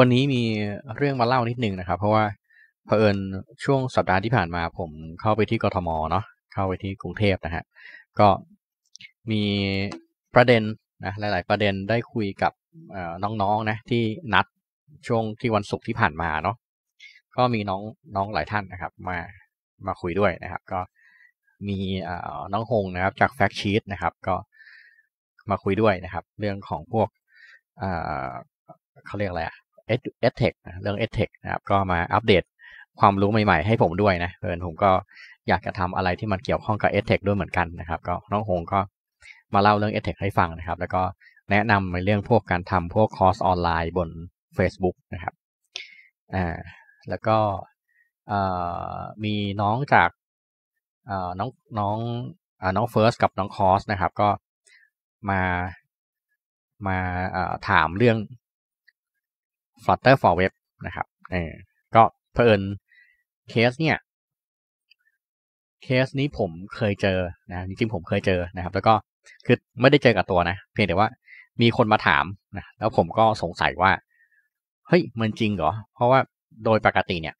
วันนี้มีเรื่องมาเล่านิดนึงนะครับ เพราะว่าเผอิญช่วงสัปดาห์ที่ผ่านมาผมเข้าไปที่กทมเนาะเข้าไปที่กรุงเทพนะฮะก็มีประเด็นนะหลาย ๆ ประเด็นได้คุยกับน้องๆนนะที่นัดช่วงที่วันศุกร์ที่ผ่านมาเนาะก็มีน้องน้องหลายท่านนะครับ มามาคุยด้วยนะครับ ก็มีน้องหงนะครับจากแฟกชีตนะครับก็มาคุยด้วยนะครับ เรื่องของพวกเขาเรียกอะไรอะเอสเทคเรื่องเอสเทคนะครับก็มาอัปเดตความรู้ใหม่ ๆให้ผมด้วยนะเพื่อนผมก็อยากจะทำอะไรที่มันเกี่ยวข้องกับเอสเทคด้วยเหมือนกันนะครับก็น้องหงก็มาเล่าเรื่องเอสเทคให้ฟังนะครับ แล้วก็แนะนำในเรื่องพวกการทำพวกคอร์สออนไลน์บน Facebook นะครับอ่าแล้วก็มีน้องจากน้องน้องน้องเฟิร์สกับน้องคอสนะครับ ก็มามาถามเรื่อง Flutter for Web นะครับเออก็เพอิญเคสเนี่ยเคสนี้ผมเคยเจอนะจริงๆผมเคยเจอนะครับ แล้วก็ คือ ไม่ได้เจอกับตัวนะ เพียงแต่ว่ามีคนมาถามนะ แล้วผมก็สงสัยว่า เฮ้ย มันจริงเหรอ เพราะว่าโดยปกติเนี่ย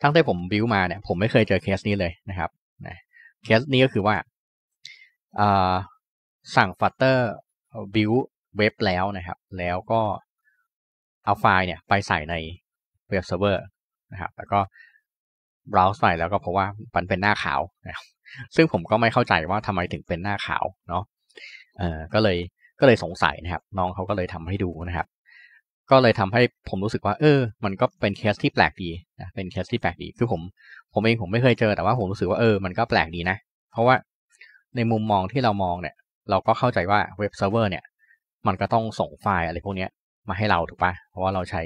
ทั้งที่ผมบิวมาเนี่ย ผมไม่เคยเจอเคสนี้เลยนะครับนะเคสนี้ก็คือว่าสั่งฟัตเตอร์บิวเว็บแล้วนะครับแล้วก็เอาไฟล์เนี่ยไปใส่ในเว็บเซิร์ฟเวอร์นะครับแล้วก็บราวส์ใส่แล้วก็เพราะว่ามันเป็นหน้าขาวนะซึ่งผมก็ไม่เข้าใจว่าทำไมถึงเป็นหน้าขาวเนาะเออก็เลยก็เลยสงสัยนะครับน้องเขาก็เลยทำให้ดูนะครับ ก็เลยทำให้ผมรู้สึกว่า เออ มันก็เป็นเคสที่แปลกดีนะเป็นเคสที่แปลกดีคือผม ผมเองผมไม่เคยเจอแต่ว่าผมรู้สึกว่าเออ มันก็แปลกดีนะ เพราะว่าในมุมมองที่เรามองเนี่ย เราก็เข้าใจว่าเว็บเซิร์ฟเวอร์เนี่ยมันก็ต้องส่งไฟล์อะไรพวกนี้มาให้เราถูกปะเพราะว่าเราใช้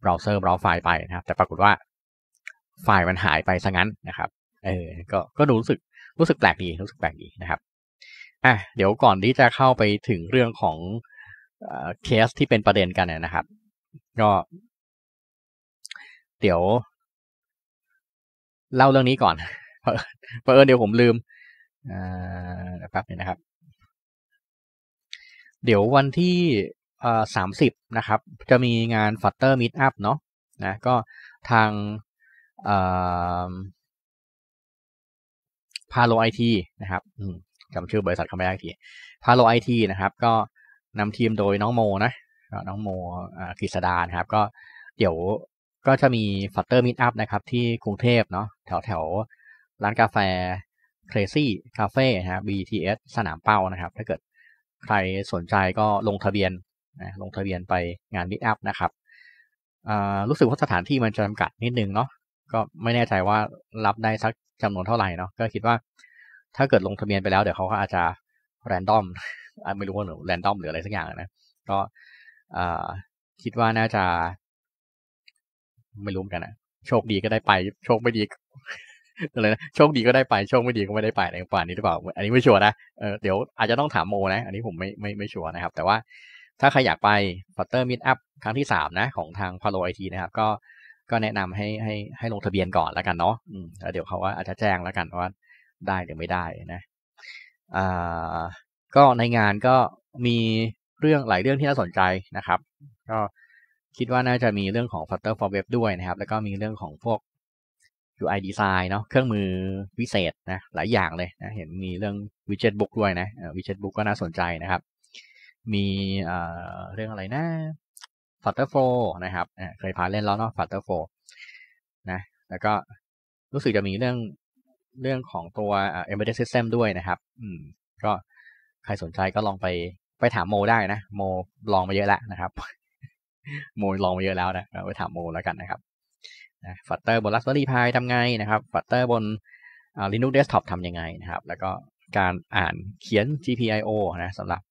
เบราว์เซอร์เบราว์ไฟล์ไปนะครับ แต่ปรากฏว่า ไฟล์มันหายไปซะงั้นนะครับ เออก็ก็ดูรู้สึกรู้สึกแปลกดี รู้สึกแปลกดี นะครับ อ่ะ เดี๋ยวก่อนที่จะเข้าไปถึงเรื่องของเคส ที่เป็นประเด็นกันนะครับ ก็ เดี๋ยว เล่าเรื่องนี้ก่อนเพราะเออเดี๋ยวผมลืมแป๊บนึงนะครับเดี๋ยววันที่สามสิบนะครับ จะมีงานฟัตเตอร์มิทอัพเนาะนะก็ทางพาโลไอทีนะครับจำชื่อบริษัทเขาไม่ได้ทีพาโลไอทีนะครับ ก็นำทีมโดยน้องโมนะน้องโมกฤษดาครับ ก็เดี๋ยวก็จะมีฟัตเตอร์มิทอัพนะครับ ที่กรุงเทพเนาะแถวแถวร้านกาแฟ Crazy Cafe นะฮะ BTS สนามเป้านะครับ ถ้าเกิดใครสนใจก็ลงทะเบียนนะลงทะเบียนไปงานมิแอันะครับ รู้สึกว่าสถานที่มันจะจำกัดนิดนึงเนาะ ก็ไม่แน่ใจว่ารับได้สักจำนวนเท่าไหร่เนาะ ก็คิดว่า ถ้าเกิดลงทะเบียนไปแล้วเดี๋ยวเขาก็อาจจะ แรนดอม ไม่รู้ว่าหรือแรนดอมหรืออะไรสักอย่างนะ ก็คิดว่าน่าจะไม่รู้กันนะโชคดีก็ได้ไป โชคไม่ดีอะไรนะโชคดีก็ได้ไป โชคไม่ดีก็ไม่ได้ไปในป่านนี้หรือเปล่าอันนี้ไม่ชัวร์นะเออเดี๋ยวอาจจะต้องถามโมนะอันนี้ผมไม่ไม่ไม่ชัวร์นะครับ แต่ว่าถ้าใครอยากไปฟัตเตอร์มิทอัพครั้งที่สามนะของทางพาโลไอทีนะครับ ก็ก็แนะนำให้ให้ให้ลงทะเบียนก่อนแล้วกันเนาะอืมแล้วเดี๋ยวเขาว่าอาจจะแจ้งแล้วกันว่าได้หรือไม่ได้นะอ่าก็ในงานก็มีเรื่องหลายเรื่องที่น่าสนใจนะครับ ก็คิดว่าน่าจะมีเรื่องของ f ต u t t e r for web ด้วยนะครับ แล้วก็มีเรื่องของพวก UI Design เนาะเครื่องมือวิเศษนะหลายอย่างเลยนะ เห็นมีเรื่อง Widget Book ด้วยนะ Widget Book ก็น่าสนใจนะครับ มีเรื่องอะไรนะ f ั u t t e r f l o w นะครับเคยพาเล่นแล้วเนาะ f ั u t t e r f l o w นะแล้วก็รู้สึกจะมีเรื่องเรื่องของตัว embedded system ด้วยนะครับอืมก็ใครสนใจก็ลองไปไปถามโมได้นะโมลองมาเยอะแล้วนะครับ โม ลองมาเยอะแล้วนะไปถามโม แล้วกันนะครับฟัตเตอร์บน Raspberry Pi ทำไงนะครับ ฟัตเตอร์บน Linux Desktop ทำยังไงนะครับ แล้วก็การอ่านเขียน GPIO นะสำหรับ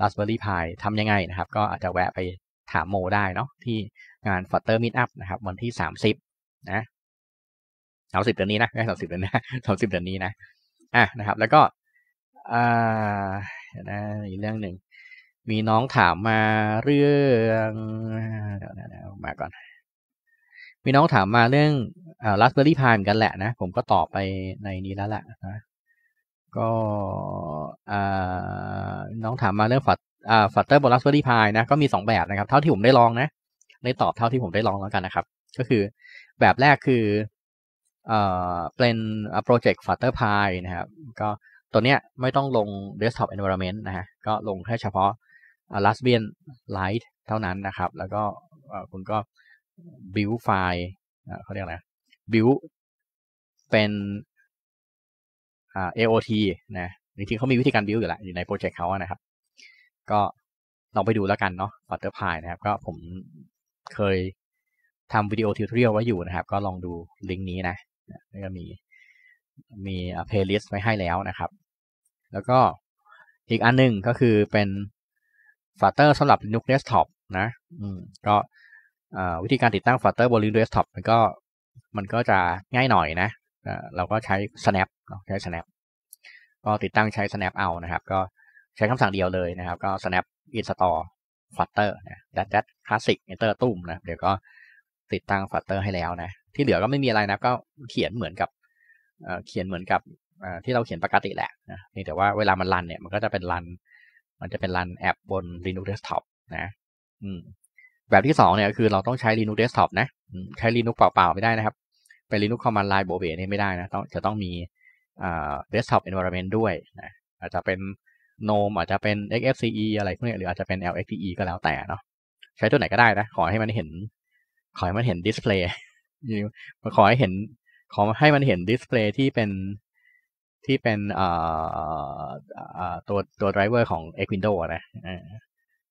Raspberry Pi ทำยังไงนะครับ ก็อาจจะแวะไปถามโม ได้เนาะที่งาน Flutter Meetup นะครับ วันที่ 30นะสามสิบเดือนนี้นะไม่สามสิบเดือนนะสามสิบเดือนนี้นะอ่ะนะครับ แล้วก็อ่าีนะอีกเรื่องหนึ่ง มีน้องถามมาเรื่องเดี๋ยวนะมาก่อนมีน้องถามมาเรื่องรัสเบอร์รี่พายเหมือนกันแหละนะผมก็ตอบไปในนี้แล้วแหละนะก็น้องถามมาเรื่องฝัดฟัตเตอร์บนรัสเบอร์รี่พายนะ ก็มี 2 แบบนะครับ เท่าที่ผมได้ลองนะ ได้ตอบเท่าที่ผมได้ลองแล้วกันนะครับ ก็คือแบบแรกคือเอเป็นโปรเจกต์ฟัตเตอร์พายนะครับ ก็ตัวเนี้ยไม่ต้องลง Desktop Environment นะฮะก็ลงแค่เฉพาะ r a s p b ียน Lite เท่านั้นนะครับ แล้วก็คุณก็บิวไฟล์เขาเรียกอะไรบิวเป็นอ่า AOT นะจริงๆเขามีวิธีการบิวอยู่แล้วอยู่ในโปรเจกต์เขานะครับ ก็ลองไปดูแล้วกันเนาะ b u t t e r พายนะครับ ก็ผมเคยทำวิดีโอทิวทอเรียลไว้อยู่นะครับ ก็ลองดูลิงก์นี้นะ แล้วก็มีมีเพลย์ลิสต์ไว้ให้แล้วนะครับ แล้วก็อีกอันนึงก็คือเป็นฟัตเตอร์สำหรับ Linux Desktop นะ อืมก็วิธีการติดตั้งฟัตเตอร์บนลิ n เดส e s k t o มันก็มันก็จะง่ายหน่อยนะเราก็ใช้ snap ใช้ snap ก็ติดตั้งใช้ snap เอานะครับ ก็ใช้คำสั่งเดียวเลยนะครับ ก็ snap install flutter นะดั t h ัด classic enter ตุ้มนะเดี๋ยวก็ติดตั้ง flutter ให้แล้วนะ ที่เหลือก็ไม่มีอะไรนะก็เขียนเหมือนกับเขียนเหมือนกับที่เราเขียนปกติแหละนะนี่แต่ว่าเวลามันรันเนี่ยมันก็จะเป็นรันมันจะเป็นรันแอปบน Linux Desktop นะ อืมแบบที่สองเนี่ยคือเราต้องใช้ Linux Desktop นะใช้ Linux เปล่าๆ ไม่ได้นะครับ เป็น Linux Command Line โบเบนี่ไม่ได้นะต้องจะต้องมี Desktop Environment ด้วยนะอาจจะเป็น GNOME อาจจะเป็น XFCE อะไรพวกนี้หรืออาจจะเป็น LXDE ก็แล้วแต่เนาะใช้ตัวไหนก็ได้นะ ขอให้มันเห็นขอให้มันเห็นดิสเพลย์ขอให้เห็นขอให้มันเห็นดิสเพลย์ที่เป็นที่เป็นตัวตัวไดรเวอร์ของ X w i n d o w นะ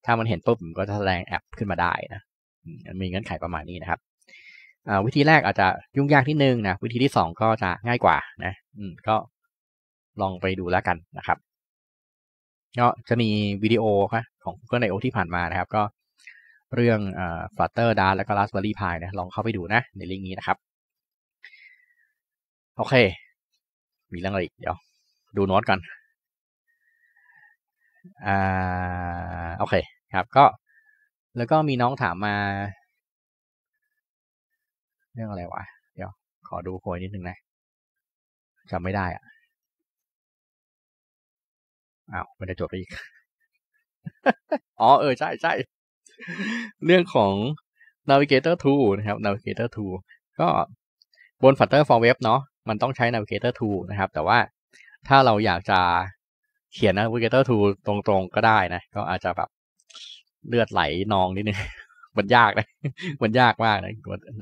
ถ้ามันเห็นปุ๊บมันก็จะแสดงแอปขึ้นมาได้นะมีเงื่อนไขประมาณนี้นะครับวิธีแรกอาจจะยุ่งยากี่หนึงนะ วิธีที่สองก็จะง่ายกว่านะก็ลองไปดูแล้วกันนะครับก็จะมีวิดีโอของ Google I.O. ที่ผ่านมานะครับ ก็เรื่อง Flutter Dart แล้วก็ Raspberry Pi นะลองเข้าไปดูนะ ในลิงก์นี้นะครับโอเค มีเรื่องอะไรอีกเดี๋ยว ดูโน้ตก่อนอ่าโอเคครับก็แล้วก็มีน้องถามมา เรื่องอะไรวะเดี๋ยว ขอดูโพยนิดนึงนะจำไม่ได้อ่ะอ้าวมันจะจบไปอีก อ๋อ เออ ใช่ใช่เรื่องของ Navigator 2 นะครับ Navigator 2 ก็บน Flutter for Web เนาะมันต้องใช้ Navigator 2 นะครับแต่ว่าถ้าเราอยากจะเขียน Navigator 2 ตรงๆ ก็ได้นะ ก็อาจจะแบบเลือดไหลนองนิดนึง มันยากนะ มันยากมากนะ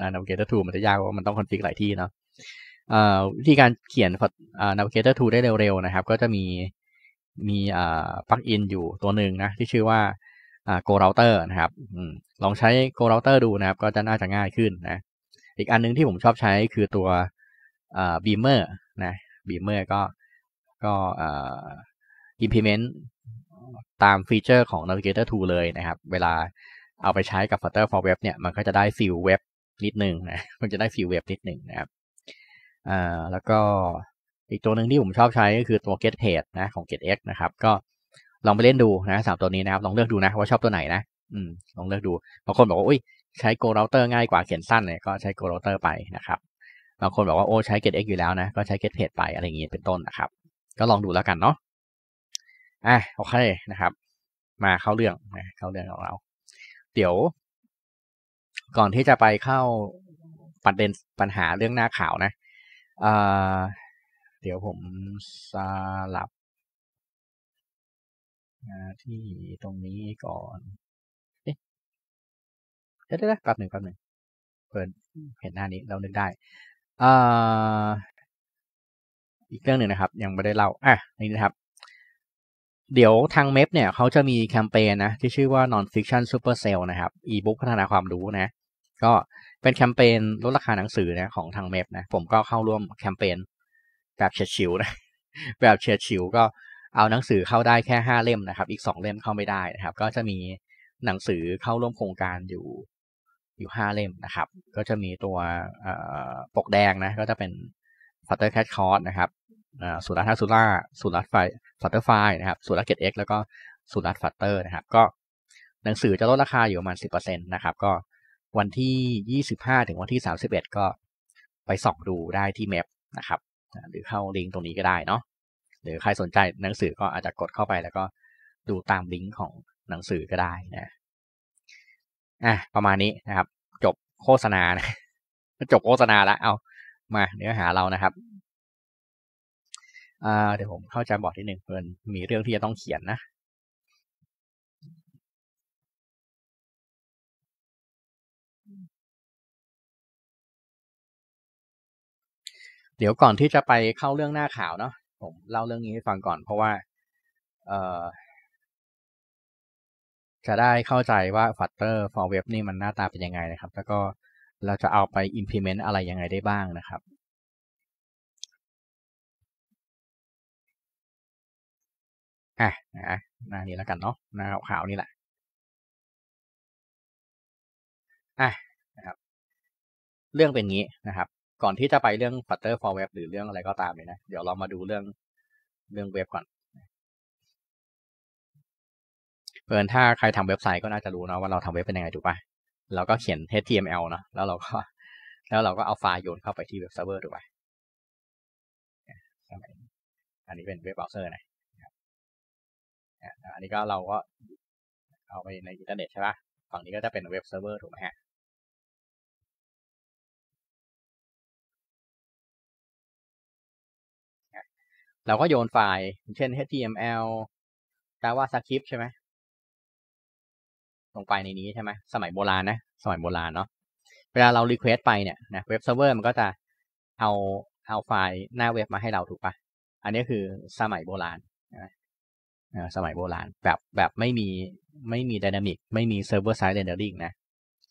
นาวิเกเตอร์ทูมันจะยากเพราะมันต้องคอนฟิกหลายที่เนาะวิธีการเขียนนาวิเกเตอร์ทูได้เร็วๆนะครับก็จะมีมีปลั๊กอินอยู่ตัวหนึ่งนะ ที่ชื่อว่าโกลเตอร์นะครับ ลองใช้โกลเตอร์ดูนะครับ ก็จะน่าจะง่ายขึ้นนะ อีกอันนึงที่ผมชอบใช้คือตัวบีเมอร์นะบีเมอร์ก็ก็ implement ตามฟีเจอร์ของ Navigator 2 เลยนะครับ เวลาเอาไปใช้กับ Flutter for Web เนี่ย มันก็จะได้ฟิลเว็บนิดนึงนะ มันจะได้ฟิลเว็บนิดนึงนะครับอ่าแล้วก็อีกตัวหนึ่งที่ผมชอบใช้ก็คือตัว get page นะของ get x นะครับ ก็ลองไปเล่นดูนะสามตัวนี้นะครับ ลองเลือกดูนะว่าชอบตัวไหนนะ อืม ลองเลือกดูบางคนบอกว่าอุ้ยใช้ go router ง่ายกว่าเขียนสั้นเนี่ยก็ใช้ go router ไปนะครับ บางคนบอกว่าโอ้ใช้ get x อยู่แล้วนะ ก็ใช้ get page ไปอะไรอย่างเงี้ยเป็นต้นนะครับ ก็ลองดูแล้วกันเนาะอ่ะโอเคนะครับ มาเข้าเรื่องนะเข้าเรื่องของเรา เดี๋ยว ก่อนที่จะไปเข้าประเด็นปัญหาเรื่องหน้าข่าวนะเอ่อเดี๋ยวผมสลับที่ตรงนี้ก่อนเอ๊ะเดี๋ยวแป๊บหนึ่งแป๊บหนึ่งเปิดเห็นหน้านี้เรานึกได้อ่าอีกเรื่องหนึ่งนะครับ ยังไม่ได้เล่าอ่ะนี่นะครับเดี๋ยวทางเมพเนี่ยเขาจะมีแคมเปญนะที่ชื่อว่า Nonfiction Super Sale นะครับอีบุ๊กพัฒนาความรู้นะ ก็เป็นแคมเปญลดราคาหนังสือนะของทางเมพนะผมก็เข้าร่วมแคมเปญแบบเฉียดฉิวนะแบบเฉียดฉิวก็เอาหนังสือเข้าได้แค่5 เล่มนะครับ อีก2เล่มเข้าไม่ได้นะครับก็จะมีหนังสือเข้าร่วมโครงการอยู่อยู่5เล่มนะครับ ก็จะมีตัวปกแดงนะก็จะเป็น f a t t e r Cat c o u r s นะครับสูตรรัดสูตรล่าสูตรรัดไฟฟัตเตอร์ไฟนะครับสูตรรัดเกตเอ็กแล้วก็สูตรรัดฟัตเตอร์นะครับ ก็หนังสือจะลดราคาอยู่ประมาณ 10%นะครับ ก็วันที่ 25 ถึงวันที่ 31 ก็ไปส่องดูได้ที่แมปนะครับ หรือเข้าลิงก์ตรงนี้ก็ได้เนาะ หรือใครสนใจหนังสือก็อาจจะกดเข้าไปแล้วก็ดูตามลิงก์ของหนังสือก็ได้นะ อ่ะ ประมาณนี้นะครับ จบโฆษณานะจบโฆษณาแล้วเอา มาเนื้อหาเรานะครับเดี๋ยวผมเข้าใจบอร์ดที่หนึ่งเพื่อนมีเรื่องที่จะต้องเขียนนะ เดี๋ยวก่อนที่จะไปเข้าเรื่องหน้าข่าวเนาะผมเล่าเรื่องนี้ให้ฟังก่อน เพราะว่า เออจะได้เข้าใจว่า f ต u t t e r for Web นี่มันหน้าตาเป็นยังไงนะครับ แล้วก็เราจะเอาไป implement อะไรยังไงได้บ้างนะครับอ่ะนะหน้านี้แล้วกันเนาะหน้าขาวๆนี่แหละอ่ะนะครับ เรื่องเป็นงี้นะครับ ก่อนที่จะไปเรื่อง Flutter for Web หรือเรื่องอะไรก็ตามเลยนะเดี๋ยวเรามาดูเรื่องเรื่องเว็บก่อนเพื่อนถ้าใครทำเว็บไซต์ก็น่าจะรู้เนาะว่าเราทำเว็บเป็นยังไงถูกปะเราก็เขียน HTML เนาะแล้วเราก็ แล้วเราก็เอาไฟล์โยนเข้าไปที่เว็บเซิร์ฟเวอร์ถูกป่ะอันนี้เป็นเว็บเบราว์เซอร์นะอันนี้ก็เราก็เอาไปในอินเทอร์เน็ตใช่ปะฝั่งนี้ก็จะเป็นเว็บเซิร์ฟเวอร์ถูกไหมฮะ เราก็โยนไฟล์เช่น HTML JavaScript ใช่ไหมลงไปในนี้ใช่ไหม สมัยโบราณนะ สมัยโบราณเนาะ เวลาเรารีเ u e s ตไปเนี่ยนะเว็บเซิร์ฟเวอร์มันก็จะเอาเอาไฟล์หน้าเว็บมาให้เราถูกปะอันนี้คือสมัยโบราณสมัยโบราณแบบแบบไม่มีไม่มีดินามิกไม่มีเซิร์ฟเวอร์ไซด์เรนเดอร์ดิงนะ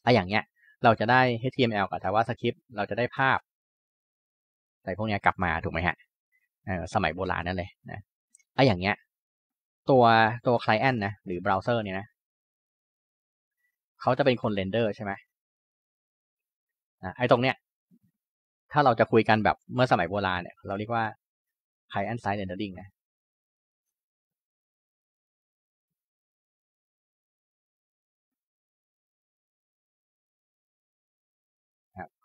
ไออย่างเนี้ยเราจะได้ HTML กับ JavaScript เราจะได้ภาพ แต่พวกเนี้ยกลับมาถูกไหมฮะ สมัยโบราณ นั่นเลยนะไออย่างเนี้ยตัวตัวคลเอนนะ หรือเบราว์เซอร์เนี่ยนะเขาจะเป็นคนเรนเดอร์ ใช่ไหมไอตรงเนี้ยถ้าเราจะคุยกันแบบเมื่อสมัยโบราณเนี่ย เราเรียกว่า client side rendering นะ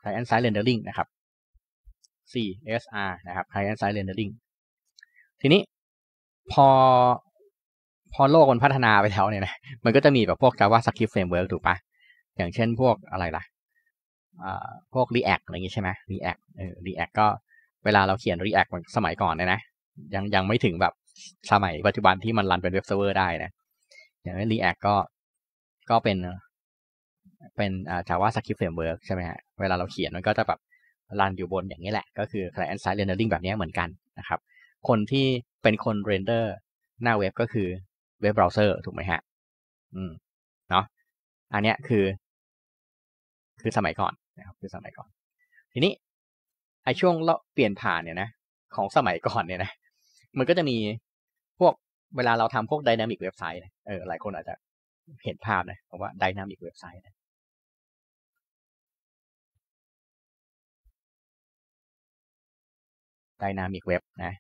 ไฮแอนด์ไซเรนเดอร์ลิงนะครับ CSR นะครับไฮแอนด์ไซเรนเดอร์ลิงทีนี้พอพอโลกมันพัฒนาไปแล้วเนี่ยนะมันก็จะมีแบบพวก JavaScript framework ถูกปะอย่างเช่นพวกอะไรล่ะพวก React อะไรอย่างงี้ใช่ไหม React เออ React ก็เวลาเราเขียน React สมัยก่อนเนี่ยนะ ยังยังไม่ถึงแบบสมัยปัจจุบันที่มันรันเป็นเว็บเซิร์ฟเวอร์ได้นะ อย่างนี้ React ก็ก็เป็นเป็น Java Script Framework ใช่ไหมฮะ เวลาเราเขียน มันก็จะแบบรันอยู่บนอย่างนี้แหละ ก็คือ client side rendering แบบนี้เหมือนกันนะครับ คนที่เป็นคน render หน้าเว็บก็คือเว็บเบราว์เซอร์ ถูกไหมฮะอืมเนาะอันเนี้ยคือ คือสมัยก่อนนะครับคือสมัยก่อน ทีนี้ไอช่วงเปลี่ยนผ่านเนี่ยนะ ของสมัยก่อนเนี่ยนะ มันก็จะมีพวกเวลาเราทำพวกดินามิกเว็บไซต์เออหลายคนอาจจะเห็นภาพนะว่าดินามิกเว็บไซต์นะ Dynamic Web นะ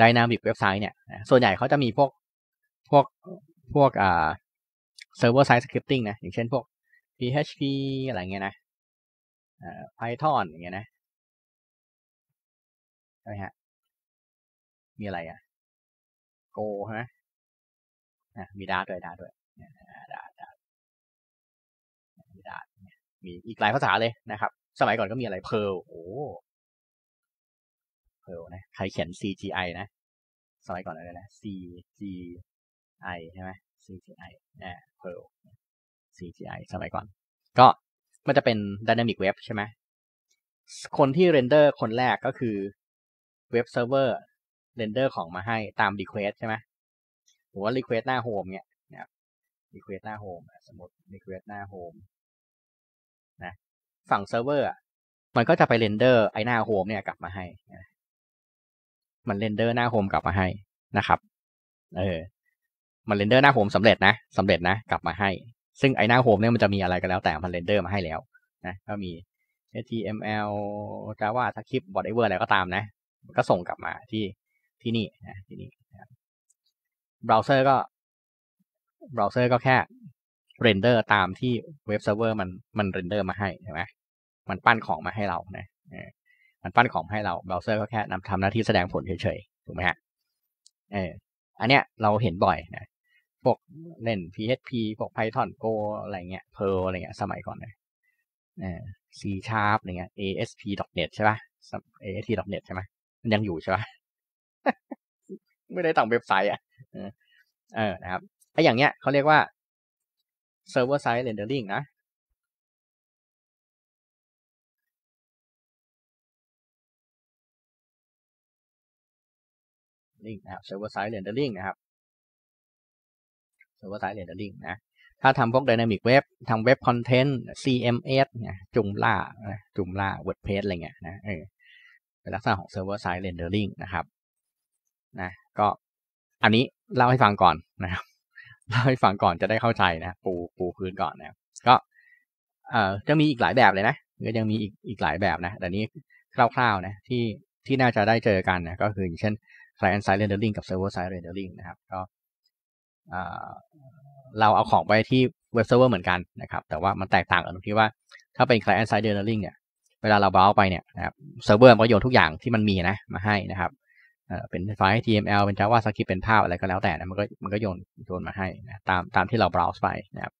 Dynamic w e b s i ต e เนี่ย ส่วนใหญ่เขาจะมีพวก พวก พวกอ่า Server Side Scripting นะ อย่างเช่นพวก PHP อะไรเงี้ยนะ Python อย่างเงี้ยนะ ใช่ไหมฮะ มีอะไรอ่ะ Go ใช่ไหมมีดาร์ด้วย ดาร์ด้วยดาร์ดาร์มีดาร์มีอีกหลายภาษาเลยนะครับ สมัยก่อนก็มีอะไรเพลโอ้อลนะใครเขียน CGI นะสไลด์ก่อนเลยนะ CGI ใช่ไหม CGI นะเพล CGI สมัยก่อน ก็มันจะเป็น Dynamic Web ใช่ไหม คนที่เรนเดอร์คนแรกก็คือเว็บเซิร์ฟเวอร์เรนเดอร์ของมาให้ตาม Request ใช่ไหม หรือว่า Request หน้า Home เนี่ยนะรีเควสหน้าโฮมสมมติรีเควสหน้าโฮมนะ ฝั่งเซิร์ฟเวอร์มันก็จะไปเรนเดอร์ไอหน้าโฮมเนี่ยกลับมาให้มันเรนเดอร์หน้าโฮมกลับมาให้นะครับเออมันเรนเดอร์หน้าโฮมสำเร็จนะ สำเร็จนะ กลับมาให้ซึ่งไอหน้าโฮมเนี่ยมันจะมีอะไรก็แล้วแต่มันเรนเดอร์มาให้แล้ว นะก็มี HTML Java Script whatever อะไรก็ตามนะมนก็ส่งกลับมาที่ที่นี่นะที่นี่เบราว์เซอร์ก็เบราว์เซอร์ก็แค่เรนเดอร์ตามที่เว็บเซิร์ฟเวอร์มันมันเรนเดอร์มาให้ใช่ไหมมันปั้นของมาให้เรานะมันปั้นของให้เราเบราว์เซอร์ก็แค่นำทำหน้าที่แสดงผลเฉยๆ ถูกไหมฮะเอออันเนี้ยเราเห็นบ่อยนะ พวกเล่น PHP พวก Python Go อะไรเงี้ย Perl อะไรเงี้ย สมัยก่อนเนยเออ C Sharp อะไรเงี้ย ASP.NET ใช่ปะ ASP.NET ใช่ไหมมันยังอยู่ใช่ปะไม่ได้ต่างเว็บไซต์อ่ะเออนะครับ ไอ้อย่างเงี้ยเขาเรียกว่า Server Side Rendering นะ Rendering นร์เวอร์ไซ s ์เรนเดอร์ลิงนะครับวอร์ไซ s ์เรนเดอร์ลิงนะถ้าทำพวกดนามิกเว็บทำเว็บคอนเทนต์ CMS นะจุ่มล่าจุ่มล่าเว็บเพจอะไรเงี้ยนะเออเป็นลักษณะของวอร์ไซ s ์เรนเดอร์ลิงนะครับนะก็อันนี้เล่าให้ฟังก่อนนะครับ เล่าให้ฟังก่อนจะได้เข้าใจนะ ปูปูพื้นก่อนนะ ก็เอ่อจะมีอีกหลายแบบเลยนะ ก็ยังมีอีกอีกหลายแบบนะแต่นี้คร่าวๆนะ ที่ที่น่าจะได้เจอกันนะ ก็คืออย่างเช่น client side rendering กับ server side rendering นะครับก็เราเอาของไปที่เว็บเซิร์ฟเวอร์เหมือนกันนะครับ แต่ว่ามันแตกต่างกันตรงที่ว่า ถ้าเป็น client side rendering เนี่ยเวลาเราบราว์ไปเนี่ยนะครับเซิร์ฟเวอร์ก็โยนทุกอย่างที่มันมีนะมาให้นะครับเป็นไฟล์ HTML เป็น JavaScript เป็นภาพอะไรก็แล้วแต่นะมันก็มันก็โยนโยนมาให้นะตามตามที่เราบราว์ไปนะครับ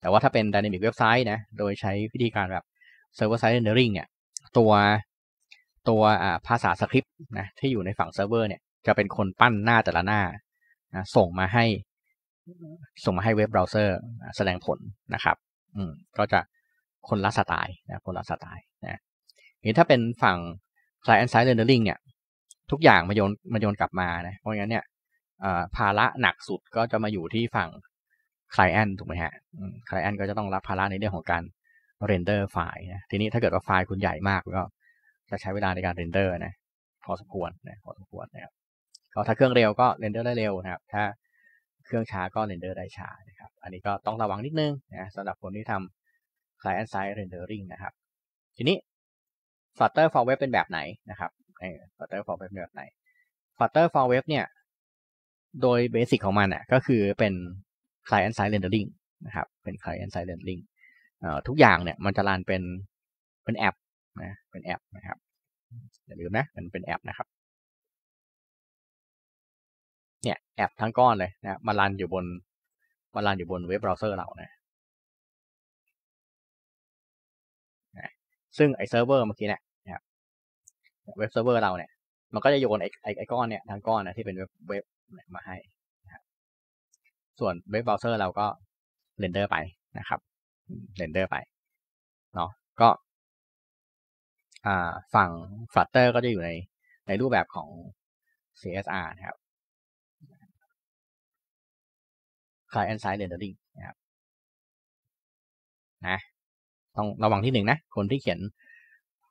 แต่ว่าถ้าเป็น Dynamic เว็บไซต์นะโดยใช้วิธีการแบบ Server Side Rendering เนี่ยตัวตัวภาษาสคริปต์นะที่อยู่ในฝั่งเซิร์ฟเวอร์เนี่ยจะเป็นคนปั้นหน้าแต่ละหน้านะส่งมาให้ ส่งมาให้เว็บเบราว์เซอร์แสดงผลนะครับ อืมก็จะคนละสไตล์นะคนละสไตล์นะนี่ถ้าเป็นฝั่ง client side rendering เนี่ย ทุกอย่างมาโยนมาโยนกลับมานะเพราะงั้นเนี่ยภาระหนักสุดก็จะมาอยู่ที่ฝั่ง client ถูกไหมฮะ client ก็จะต้องรับภาระในเรื่องของการเรนเดอร์ไฟล์นะทีนี้ถ้าเกิดว่าไฟล์คุณใหญ่มากก็จะใช้เวลาในการเรนเดอร์นะพอสมควรนะพอสมควรนะครับก็ถ้าเครื่องเร็วก็เรนเดอร์ได้เร็วนะครับถ้าเครื่องช้าก็เรนเดอร์ได้ช้านะครับ อันนี้ก็ต้องระวังนิดนึงนะสำหรับคนที่ทำ client side rendering นะครับทีนี้ Flutter for Web เป็นแบบไหนนะครับ Flutter for Web เป็นแบบไหน Flutter for Web เนี่ยโดยเบสิกของมันอ่ะก็คือเป็น client side rendering นะครับ เป็น client side rendering ทุกอย่างเนี่ยมันจะรันเป็นเป็นแอปนะเป็นแอปนะครับอย่าลืมนะมันเป็นแอปนะครับเนี่ยแอปทั้งก้อนเลยนะมารันอยู่บน มารันอยู่บนเว็บเบราว์เซอร์เราเนะซึ่งไอเซิร์ฟเวอร์เมื่อกี้เนี่ยเว็บเซิร์ฟเวอร์ เราเนี่ย มันก็จะโยนไอไอก้อนเนี่ยทั้งก้อนนะที่เป็นเว็บเว็บมาให้ส่วนเว็บเบราว์เซอร์เราก็เรนเดอร์ไปนะครับเรนเดอร์ไปเนาะก็ฝั่ง Flutter ก็จะอยู่ในในรูปแบบของ CSR นะครับ client and side rendering นะครับนะ ต้องระวังที่หนึ่งนะคนที่เขียน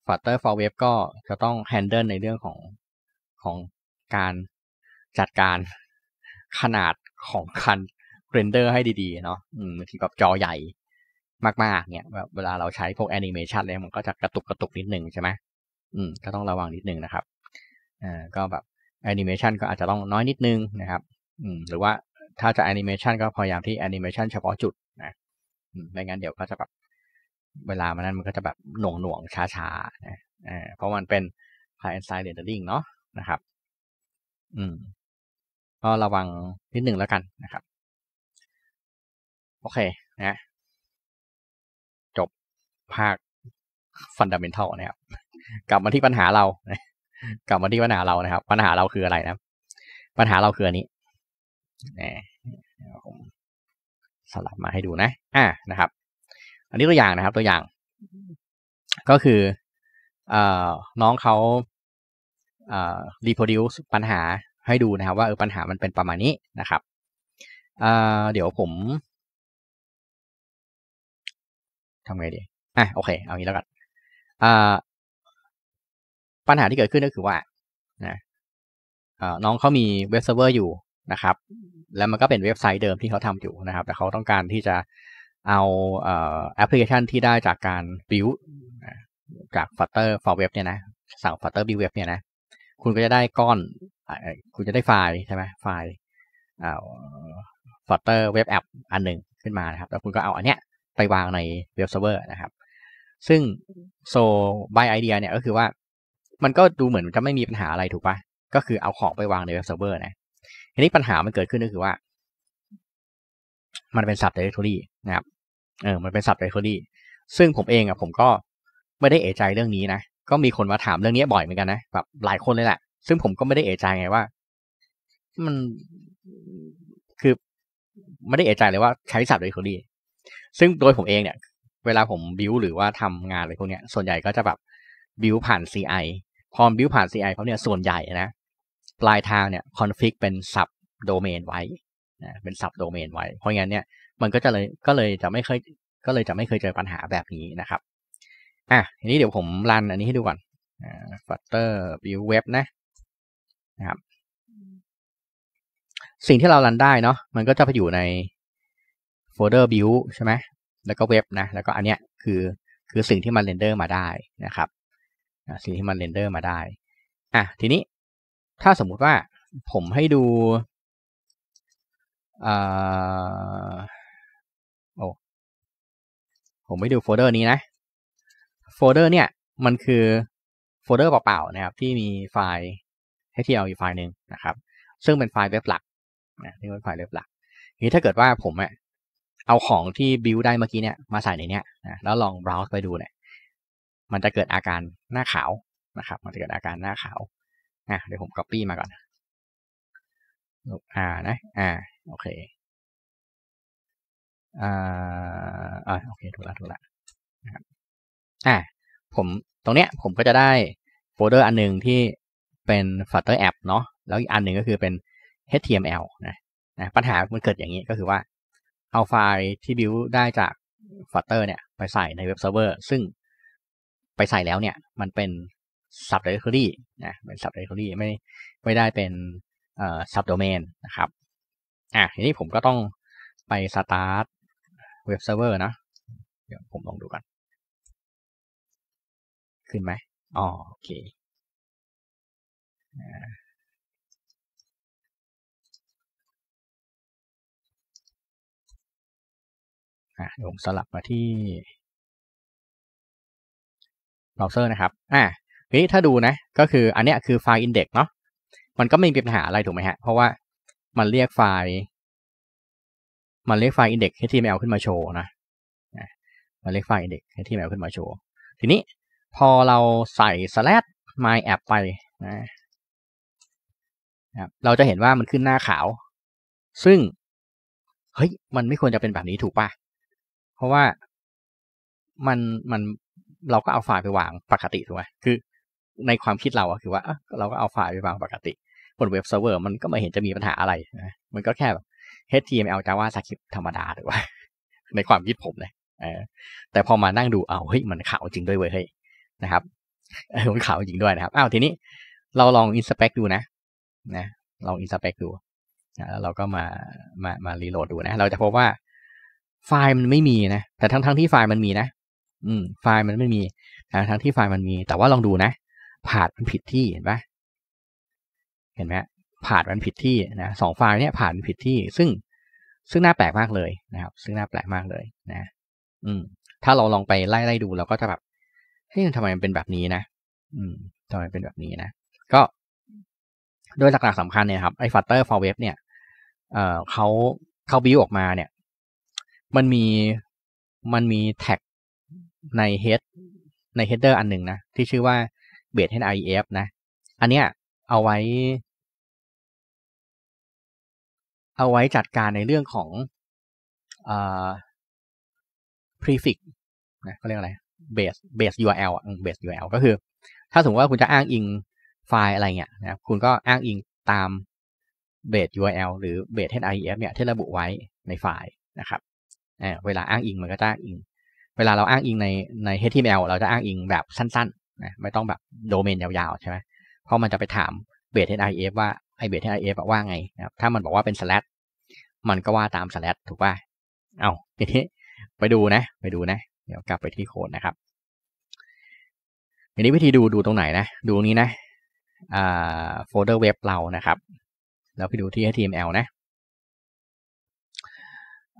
flutter for web ก็จะต้อง handle ในเรื่องของของการจัดการขนาดของการเรนเดอร์ให้ดีๆเนาะบางทีแบบจอใหญ่มากๆ เนี่ยเวลาเราใช้พวกแอนิเมชันแล้วมันก็จะกระตุกกระตุกนิดนึงใช่ไหมอืมก็ต้องระวังนิดนึงนะครับอ่าก็แบบแอนิเมชันก็อาจจะต้องน้อยนิดนึงนะครับ อืม หรือว่าถ้าจะแอนิเมชันก็พยายามที่แอนิเมชันเฉพาะจุดนะไม่งั้น เดี๋ยวก็จะแบบเวลามันนั้นมันก็จะแบบหน่วงหน่วงช้าช้านะเพราะมันเป็นพ i g h end เ i d e ์ดิงเนาะนะครับ อืมก็ระวังนิดหนึ่งแล้วกันนะครับโอเค นะ จบภาคฟันดัมเบลทัลนะครับ กลับมาที่ปัญหาเรา กลับมาที่ปัญหาเรานะครับ ปัญหาเราคืออะไรนะ ปัญหาเราคืออันนี้นะผมสลับมาให้ดูนะ อ่านะครับ อันนี้ตัวอย่างนะครับตัวอย่าง ก็คือเอ่อน้องเขาเอ่อ r พ p r o d u ปัญหาให้ดูนะครับว่าเออปัญหามันเป็นประมาณนี้นะครับเอ่อเดี๋ยวผมทำไงดีอ่ะโอเคเอางี้แล้วกันอ่อปัญหาที่เกิดขึ้นก็คือว่า นะน้องเขามีเว็บเซิร์ฟเวอร์อยู่นะครับแล้วมันก็เป็นเว็บไซต์เดิมที่เขาทำอยู่นะครับ แต่เขาต้องการที่จะเอาแอปพลิเคชันที่ได้จากการบิวจากฟัตเตอร์ฟอร์เว็บเนี่ยนะสั่งฟัตเตอร์บิวเว็บเนี่ยนะคุณก็จะได้ก้อนคุณจะได้ไฟล์ใช่ไหมไฟล์ฟัตเตอร์เว็บแอปอันหนึ่งขึ้นมานะครับแล้วคุณก็เอาอันเนี้ยไปวางในเว็บเซิร์ฟเวอร์นะครับ ซึ่งโซบายไอเดียเนี่ยก็คือว่ามันก็ดูเหมือนจะไม่มีปัญหาอะไรถูกปะก็คือเอาของไปวางในเว็บเซิร์ฟเวอร์นะทีนี้ปัญหามันเกิดขึ้นก็คือว่า มันเป็น sub directory นะครับ เออ มันเป็น sub directory ซึ่งผมเองอ่ะ ผมก็ไม่ได้เอะใจเรื่องนี้นะ ก็มีคนมาถามเรื่องนี้บ่อยเหมือนกันนะ แบบหลายคนเลยแหละ ซึ่งผมก็ไม่ได้เอะใจไงว่า มัน คือ ไม่ได้เอะใจเลยว่าใช้ sub directory ซึ่งโดยผมเองเนี่ย เวลาผมบิวหรือว่าทำงานอะไรพวกนี้ยส่วนใหญ่ก็จะแบบบิวผ่าน CI พอบิวผ่าน CI เขาเนี่ย ส่วนใหญ่นะปลายทางเนี่ยคอนฟิกเป็นสับโดเมนไว้นะเป็นสับโดเมนไว้ เพราะงั้นเนี่ยมันก็จะเลยก็เลยจะไม่เคยก็เลยจะไม่เคยเจอปัญหาแบบนี้นะครับอ่ะทีนี้เดี๋ยวผมรันอันนี้ให้ดูก่อนฟัตเตอร์บิวเว็บนะนะครับสิ่งที่เรารันได้เนาะมันก็จะไปอยู่ในโฟลเดอร์บิวใช่ไหมแล้วก็เว็บนะแล้วก็อันเนี้ยคือคือสิ่งที่มันเรนเดอร์มาได้นะครับสิ่งที่มันเรนเดอร์มาได้อ่ะทีนี้ถ้าสมมุติว่าผมให้ดูโอ้ผมไม่ดูโฟลเดอร์นี้นะ โฟลเดอร์เนี่ย มันคือโฟลเดอร์เปล่าๆนะครับที่มีไฟล์ HTML อยู่ไฟล์หนึ่งนะครับ ซึ่งเป็นไฟล์เว็บหลักนะที่เป็นไฟล์เว็บหลักนีถ้าเกิดว่าผมเอาของที่บิวได้เมื่อกี้เนี่ยมาใส่ในเนี้ยนะแล้วลองเบราว์ไปดูเนี่ยมันจะเกิดอาการหน้าขาวนะครับ มันจะเกิดอาการหน้าขาวอ่ะเดี๋ยวผม copy มาก่อน อ่านะ อ่า โอเคอ่าอ่โอเค ถูกละถูกละนะครับอ่าผม ตรงเนี้ย ผมก็จะได้โฟลเดอร์อันหนึ่งที่เป็น Flutter App เนาะ แล้วอีกอันหนึ่งก็คือเป็น HTML นะนะ ปัญหามันเกิดอย่างนี้ก็คือว่าเอาไฟล์ที่บิวได้จาก Flutter เนี่ย ไปใส่ในเว็บเซิร์ฟเวอร์ ซึ่งไปใส่แล้วเนี่ยมันเป็น sub directory นะ เป็น sub directory ไม่ไม่ได้เป็นเอ่อ sub domain นะครับ อ่ะ ทีนี้ผมก็ต้องไป start web server นะเดี๋ยวผมลองดูกัน ขึ้นไหมอ๋อ โอเค อ่ะผมสลับมาที่เบราว์เซอร์นะครับ อ่ะนี้ถ้าดูนะ ก็คือ อันเนี้ยคือไฟล์ index เนาะมันก็ไม่มีปัญหาอะไรถูกไหมฮะ เพราะว่ามันเรียกไฟล์ มันเรียกไฟล์ index html ขึ้นมาโชว์นะมันเรียกไฟล์ index html ขึ้นมาโชว์ทีนี้พอเราใส่ slash my app ไปนะเราจะเห็นว่ามันขึ้นหน้าขาว ซึ่ง เฮ้ย มันไม่ควรจะเป็นแบบนี้ถูกป่ะ เพราะว่ามันมันเราก็เอาไฟล์ไปวางปกติถูกไหมคือในความคิดเราอะคือว่า เราก็เอาไฟล์ไปวางปกติ บนเว็บเซิร์ฟเวอร์มันก็ไม่เห็นจะมีปัญหาอะไรนะมันก็แค่แบบ HTML JavaScript ธรรมดาหรือว่าในความคิดผมนะแต่พอมานั่งดูเอาเฮ้ย มันขาวจริงด้วยเว้ยเฮ้ย นะครับ มันขาวจริงด้วยนะครับ อ้าว ทีนี้เราลองอินสเปกดูนะ นะ ลองอินสเปกดูแล้วเราก็มา มามารีโหลดดูนะ เราจะพบว่าไฟล์มันไม่มีนะ แต่ทั้งทั้งที่ไฟล์มันมีนะ อืม ไฟล์มันไม่มีทั้งทั้งที่ไฟล์มันมี แต่ว่าลองดูนะผาดมันผิดที่เห็นปะเห็นไหมผาดมันผิดที่นะสองไฟล์เนี้ยผาดมันผิดที่ ซึ่ง ซึ่งน่าแปลกมากเลยนะครับ ซึ่งน่าแปลกมากเลยนะ อืม ถ้าเราลองไปไล่ไล่ดูเราก็จะแบบเฮ้ยทำไมมันเป็นแบบนี้นะ อืมทำไมเป็นแบบนี้นะ ก็โดยหลักๆสำคัญเนี่ยครับ ไอ้ฟัตเตอร์ฟอร์เวฟเนี่ย เอ่อเขาเขาบิวออกมา เนี่ย มันมี มันมีแท็กในเฮดในเฮดเดอร์อันหนึ่งนะ ที่ชื่อว่าเบสให้ IF นะ อันเนี้ยเอาไว้ เอาไว้จัดการในเรื่องของอ prefix นะเขาเรียกอะไร base base URL อ่ะ base URL ก็คือ ถ้าสมมติว่าคุณจะอ้างอิงไฟล์อะไรเงี้ยนะ คุณก็อ้างอิงตาม base URL หรือ base HIF เนี่ยที่ระบุไว้ในไฟล์นะครับ เวลาอ้างอิงมันก็จะอ้างอิง เวลาเราอ้างอิงในใน HTML เราจะอ้างอิงแบบสั้นนะไม่ต้องแบบโดเมนยาวๆใช่ไหมเพราะมันจะไปถามเบสเอไอเอฟว่าไอเบสเอไอเอฟว่าไงนะถ้ามันบอกว่าเป็นส a s h มันก็ว่าตามส a s h ถูกป่ะเอาทีนี้ไปดูนะ ไปดูนะ เดี๋ยวกลับไปที่โค้ดนะครับทีนี้วิธีดูดูตรงไหนนะ ดูนี้นะโฟลเดอร์เว็บเรานะครับ แล้วไปดูที่ HTML นะ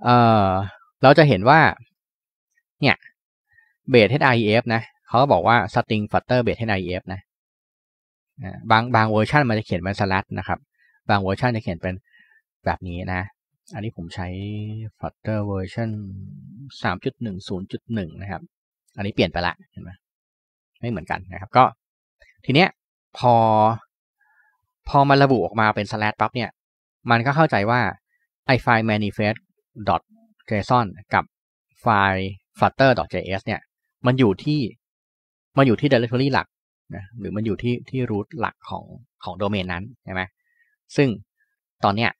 เเราจะเห็นว่า เนี่ยเบส HIF นะเขาก็บอกว่า string f ตเ t e r base ให้น f นะบางบางเวอร์ชันมันจะเขียนเป็นสลัดนะครับ บางเวอร์ชันจะเขียนเป็นแบบนี้นะ อันนี้ผมใช้ f l u t t e r version 3 1สามจุดหนึ่งศูนย์จุดหนึ่งนะครับ อันนี้เปลี่ยนไปละเห็นไหมไม่เหมือนกันนะครับ ก็ ทีเนี้ยพอพอมันระบุออกมาเป็นสลัดปั๊บเนี่ย มันก็เข้าใจว่าไอไฟล์ manifest json กับไฟล์ flutter js เนี่ย มันอยู่ที่มันอยู่ที่ directory หลักนะหรือมันอยู่ที่ที่ root หลักของของโดเมนนั้นใช่ไหมซึ่งตอนเนี้ย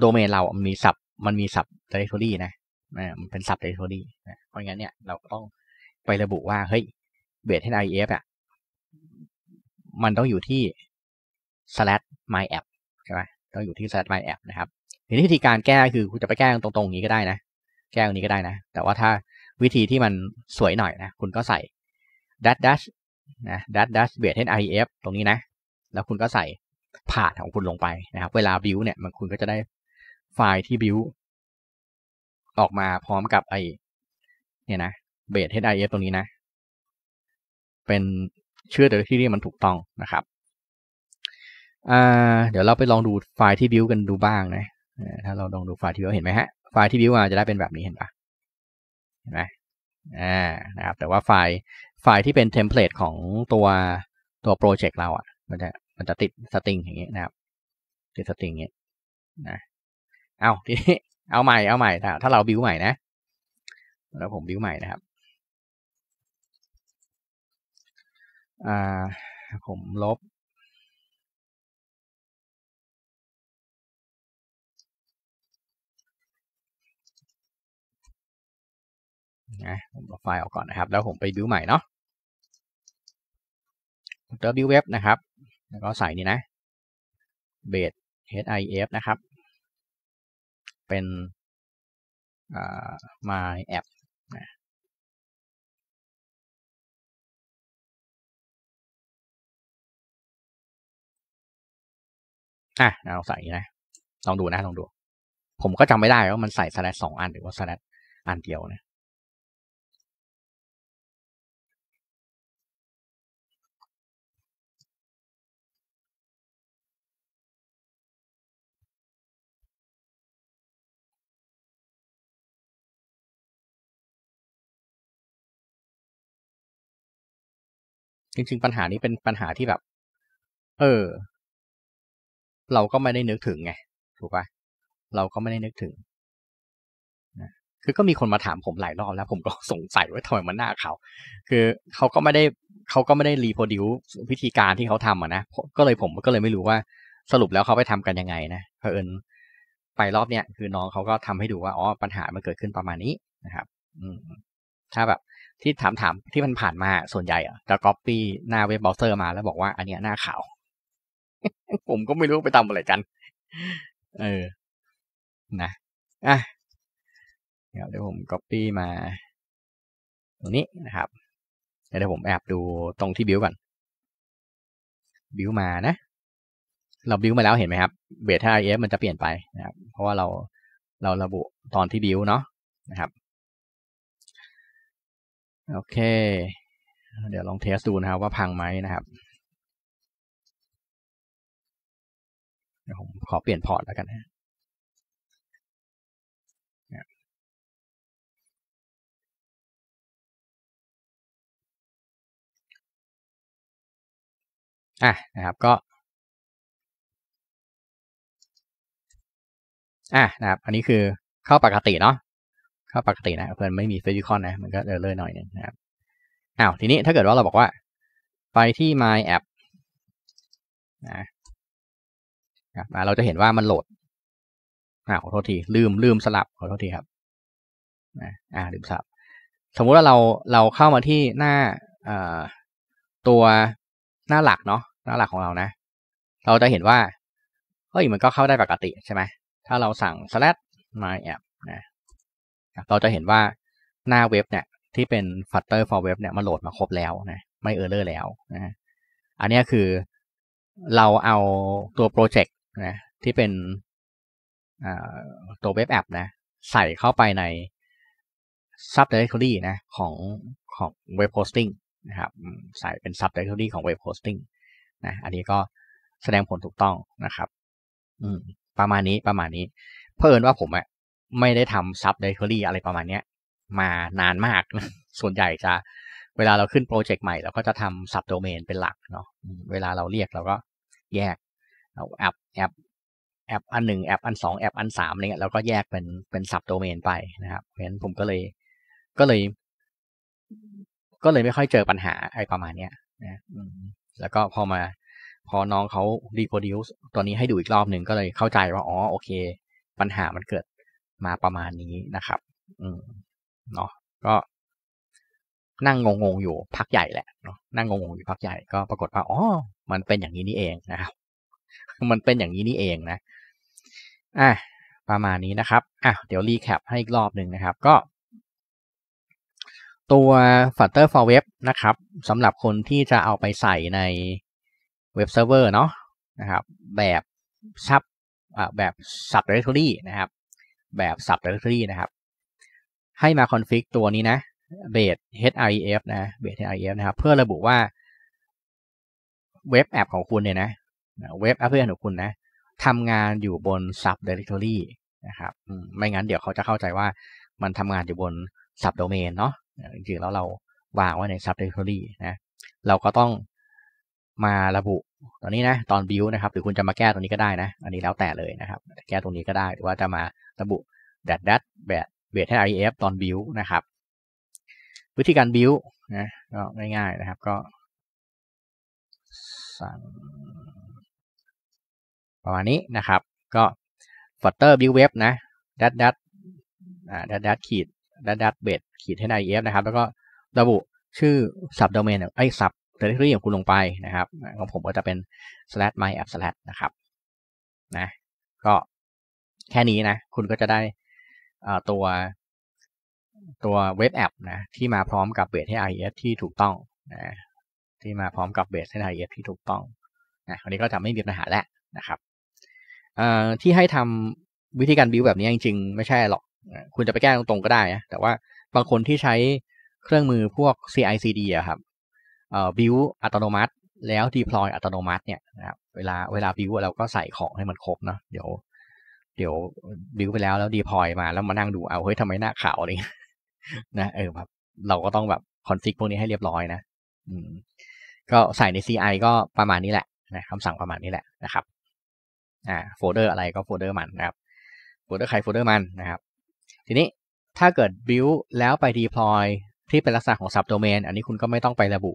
โดเมนเรา มันมีสับ มันมี สับ directory นะ มันเป็น สับ directory นะเพราะงั้นเนี่ย เราต้องไประบุว่า เฮ้ยเบส HIF อ่ะมันต้องอยู่ที่ slash my app ใช่ไหมต้องอยู่ที่ slash my app นะครับทีนี้วิธีการแก้คือคุณจะไปแก้ตรงๆอย่างนี้ก็ได้นะ แก้ตรงนี้ก็ได้นะ แต่ว่าถ้าวิธีที่มันสวยหน่อยนะคุณก็ใส่ dash dash นะ dash dash เบียด ref ตรงนี้นะ แล้วคุณก็ใส่ผ่าของคุณลงไปนะครับเวลาบิวเนี่ยมันคุณก็จะได้ไฟล์ที่บิวออกมาพร้อมกับไอเนี่ยนะเบส HIF ตรงนี้นะ เป็นเชื่อแดยที่นี่มันถูกต้องนะครับเดี๋ยวเราไปลองดูไฟล์ที่บิวกันดูบ้างนะถ้าเราลองดูไฟล์ที่บิวเห็นไหมฮะไฟล์ที่บิวมาจะได้เป็นแบบนี้เห็นปะนะอ่า นะครับ แต่ว่าไฟล์ ไฟล์ที่เป็นเทมเพลตของตัว ตัวโปรเจกต์เราอะ่ะ มันจะ มันจะติดสตริงอย่างเงี้ยนะครับ ติดสตริงอย่างเงี้ยนะเอาทีนี้เอาใหม่ เอาใหม่ ถ้าถ้าเราบิวใหม่นะ แล้วผมบิวใหม่ นะครับ อ่า ผมลบนะผมลบไฟล์ออกก่อนนะครับ แล้วผมไปบิวใหม่เนาะเตว็บนะครับ แล้วก็ใส่นี่นะ เบส hif นะครับ เป็น app นะอ่ะเราใส่นะ ลองดูนะ ลองดู ผมก็จำไม่ได้ว่ามันใส่สแลชสองอันหรือว่าสแลชอันเดียวนะจริงๆปัญหานี้เป็นปัญหาที่แบบ เออ เราก็ไม่ได้นึกถึง ไงถูกปะเราก็ไม่ได้นึกถึงนะคือก็มีคนมาถามผมหลายรอบแล้ว ผมก็สงสัยว่าทำไมมันหน้าเขา คือเขาก็ไม่ได้ เขาก็ไม่ได้รีโพดิววิธีการที่เขาทำอ่ะนะ ก็เลยผมก็เลยไม่รู้ว่า สรุปแล้วเขาไปทำกันยังไงนะเผอิญไปรอบเนี้ยคือน้องเขาก็ทำให้ดูว่าอ๋อปัญหามันเกิดขึ้นประมาณนี้นะครับ อืมถ้าแบบที่ถามถามที่มันผ่านมาส่วนใหญ่อะจะก๊อปปี้หน้าเว็บเบราว์เซอร์มาแล้วบอกว่า อันเนี้ยหน้าขาว ผมก็ไม่รู้ไปทำอะไรกัน เออ นะ อ่ะ เดี๋ยวเดี๋ยวผมก๊อปปี้มา ตรงนี้นะครับ เดี๋ยวผมแอบดูตรงที่บิวก่อนบิวมานะ เราบิวมาแล้วเห็นไหมครับเบทไอเอฟมันจะเปลี่ยนไปนะครับเพราะว่าเราเราระบุตอนที่บิวเนาะนะครับโอเค เดี๋ยวลองเทสดูนะครับว่าพังไหมนะครับเดี๋ยวผมขอเปลี่ยนพอร์ตแล้วกันนะอ่ะ นะครับก็ อ่ะนะครับอันนี้คือเข้าปกติเนาะ้าปกตินะ เพื่อนไม่มีเฟซิคอนนะมันก็เออเลอรหน่อยนึงนะครับอ้าวทีนี้ถ้าเกิดว่าเราบอกว่า ไปที่ my app นะครับเราจะเห็นว่ามันโหลดอ้าวขอโทษที ลืมลืมสลับขอโทษทีครับนะอ่าลืมสลับ สมมุติว่าเราเราเข้ามาที่หน้าตัวหน้าหลักเนาะหน้าหลักของเรานะ เราจะเห็นว่า เฮ้ย มันก็เข้าได้ปกติใช่ไหม ถ้าเราสั่ง slash my app นะเราจะเห็นว่าหน้าเว็บเนี่ย ที่เป็น f ต u t t e r for Web เนี่ยมาโหลดมาครบแล้วนะไม่เออร์เลอร์แล้วนะอันนี้คือเราเอาตัวโปรเจกต์นะที่เป็นตัวเว็บแอปนะ ใส่เข้าไปใน sub directory นะของของเว็บโฮสติ้งนะครับใส่เป็น sub directory ของเว็บโฮสติ้งนะ อันนี้ก็แสดงผลถูกต้องนะครับ อืมประมาณนี้ประมาณนี้เพิ่มเอิญว่าผมอะไม่ได้ทำซับไดอรี่อะไรประมาณนี้มานานมากส่วนใหญ่จะเวลาเราขึ้นโปรเจกต์ใหม่ เราก็จะทำซับโดเมนเป็นหลักเนาะเวลาเราเรียก เราก็แยกเราแอปแอปแอปอันหนึ่งแอปอันสองแอปอันสามอะไรเงี้ยเราก็แยกเป็นเป็นซับโดเมนไปนะครับ เพราะฉะนั้นผมก็เลยก็เลย ก็เลยไม่ค่อยเจอปัญหาไอ้ประมาณเนี้ยนะแล้วก็พอมาพอน้องเขา reproduce ตัวนี้ให้ดูอีกรอบหนึ่งก็เลยเข้าใจว่าอ๋อโอเค ปัญหามันเกิดมาประมาณนี้นะครับอืมเนาะก็ นั่งงงๆอยู่พักใหญ่แหละเนาะนั่งงงๆอยู่พักใหญ่ก็ปรากฏว่าอ๋อมันเป็นอย่างนี้นี่เองนะครับมันเป็นอย่างนี้นี่เองนะอ่ะประมาณนี้นะครับอ่ะเดี๋ยวรีแคปให้อีกรอบหนึ่งนะครับ ก็ตัว f ต u t t e r for Web นะครับสำหรับคนที่จะเอาไปใส่ในเว็บเซิร์ฟเวอร์เนาะนะครับ แบบซับแบบ Sub Directory นะครับแบบสับ directory นะครับ ให้มาคอนฟิกตัวนี้นะ base href นะ base href นะครับ เพื่อระบุว่าเว็บแอปของคุณเนี่ยนะ เว็บแอปพลิเคชันของคุณนะ ทำงานอยู่บน sub directory นะครับไม่งั้นเดี๋ยวเขาจะเข้าใจว่ามันทำงานอยู่บน sub domain เนาะจริงๆ แล้วเราวางไว้ใน sub directory นะ เราก็ต้องมาระบุตอนนี้นะตอนบิวนะครับ หรือคุณจะมาแก้ตรงนี้ก็ได้นะอันนี้แล้วแต่เลยนะครับแก้ตรงนี้ก็ได้หรือว่าจะมาระบุดัดดัดแบบเบทให้ IEF ตอนบิวนะครับ วิธีการบิวนะก็ง่ายๆนะครับก็สั่งประมาณนี้นะครับ ก็ฟอตเตอร์บิวเว็บนะดัดดัดดัดดัดขีดดัดดัดเบทขีดให้ IEF นะครับแล้วก็ระบุชื่อสับโดเมนไอ้สับ directory ของคุณลงไปนะครับของผมก็จะเป็น slash my app slash นะครับนะก็แค่นี้นะ คุณก็จะได้ตัวตัวเว็บแอปนะที่มาพร้อมกับเบสให้ i อ f ที่ถูกต้องนะที่มาพร้อมกับเบสให้ IEF ที่ถูกต้องนะครัวนี้ก็จะไม่มีปัญหาแล้วนะครับที่ให้ทำวิธีการบิวแบบนี้จริงๆ ไม่ใช่หรอก คุณจะไปแก้ตรงๆ ก็ได้นะแต่ว่าบางคนที่ใช้เครื่องมือพวก CI/CD อะครับเออบิวอัตโนมัติ แล้วดีพลอยอัตโนมัติเนี่ยนะครับเวลาเวลาบิวเราก็ใส่ของให้มันครบเนาะเดี๋ยวเดี๋ยวบิวไปแล้วแล้วดีพลอยมาแล้วมานั่งดูเอาเฮ้ยทำไมหน้าขาวเลยนะ เออแบบเราก็ต้องแบบคอนฟิกพวกนี้ให้เรียบร้อยนะ อืมก็ใส่ใน CI ก็ประมาณนี้แหละ นะคำสั่งประมาณนี้แหละนะครับ อ่า โฟลเดอร์อะไรก็โฟลเดอร์มันนะครับโฟลเดอร์ใครโฟลเดอร์มันนะครับ ทีนี้ถ้าเกิดบิวแล้วไปดีพลอยที่เป็นลักษณะของ subdomain อันนี้คุณก็ไม่ต้องไประบุ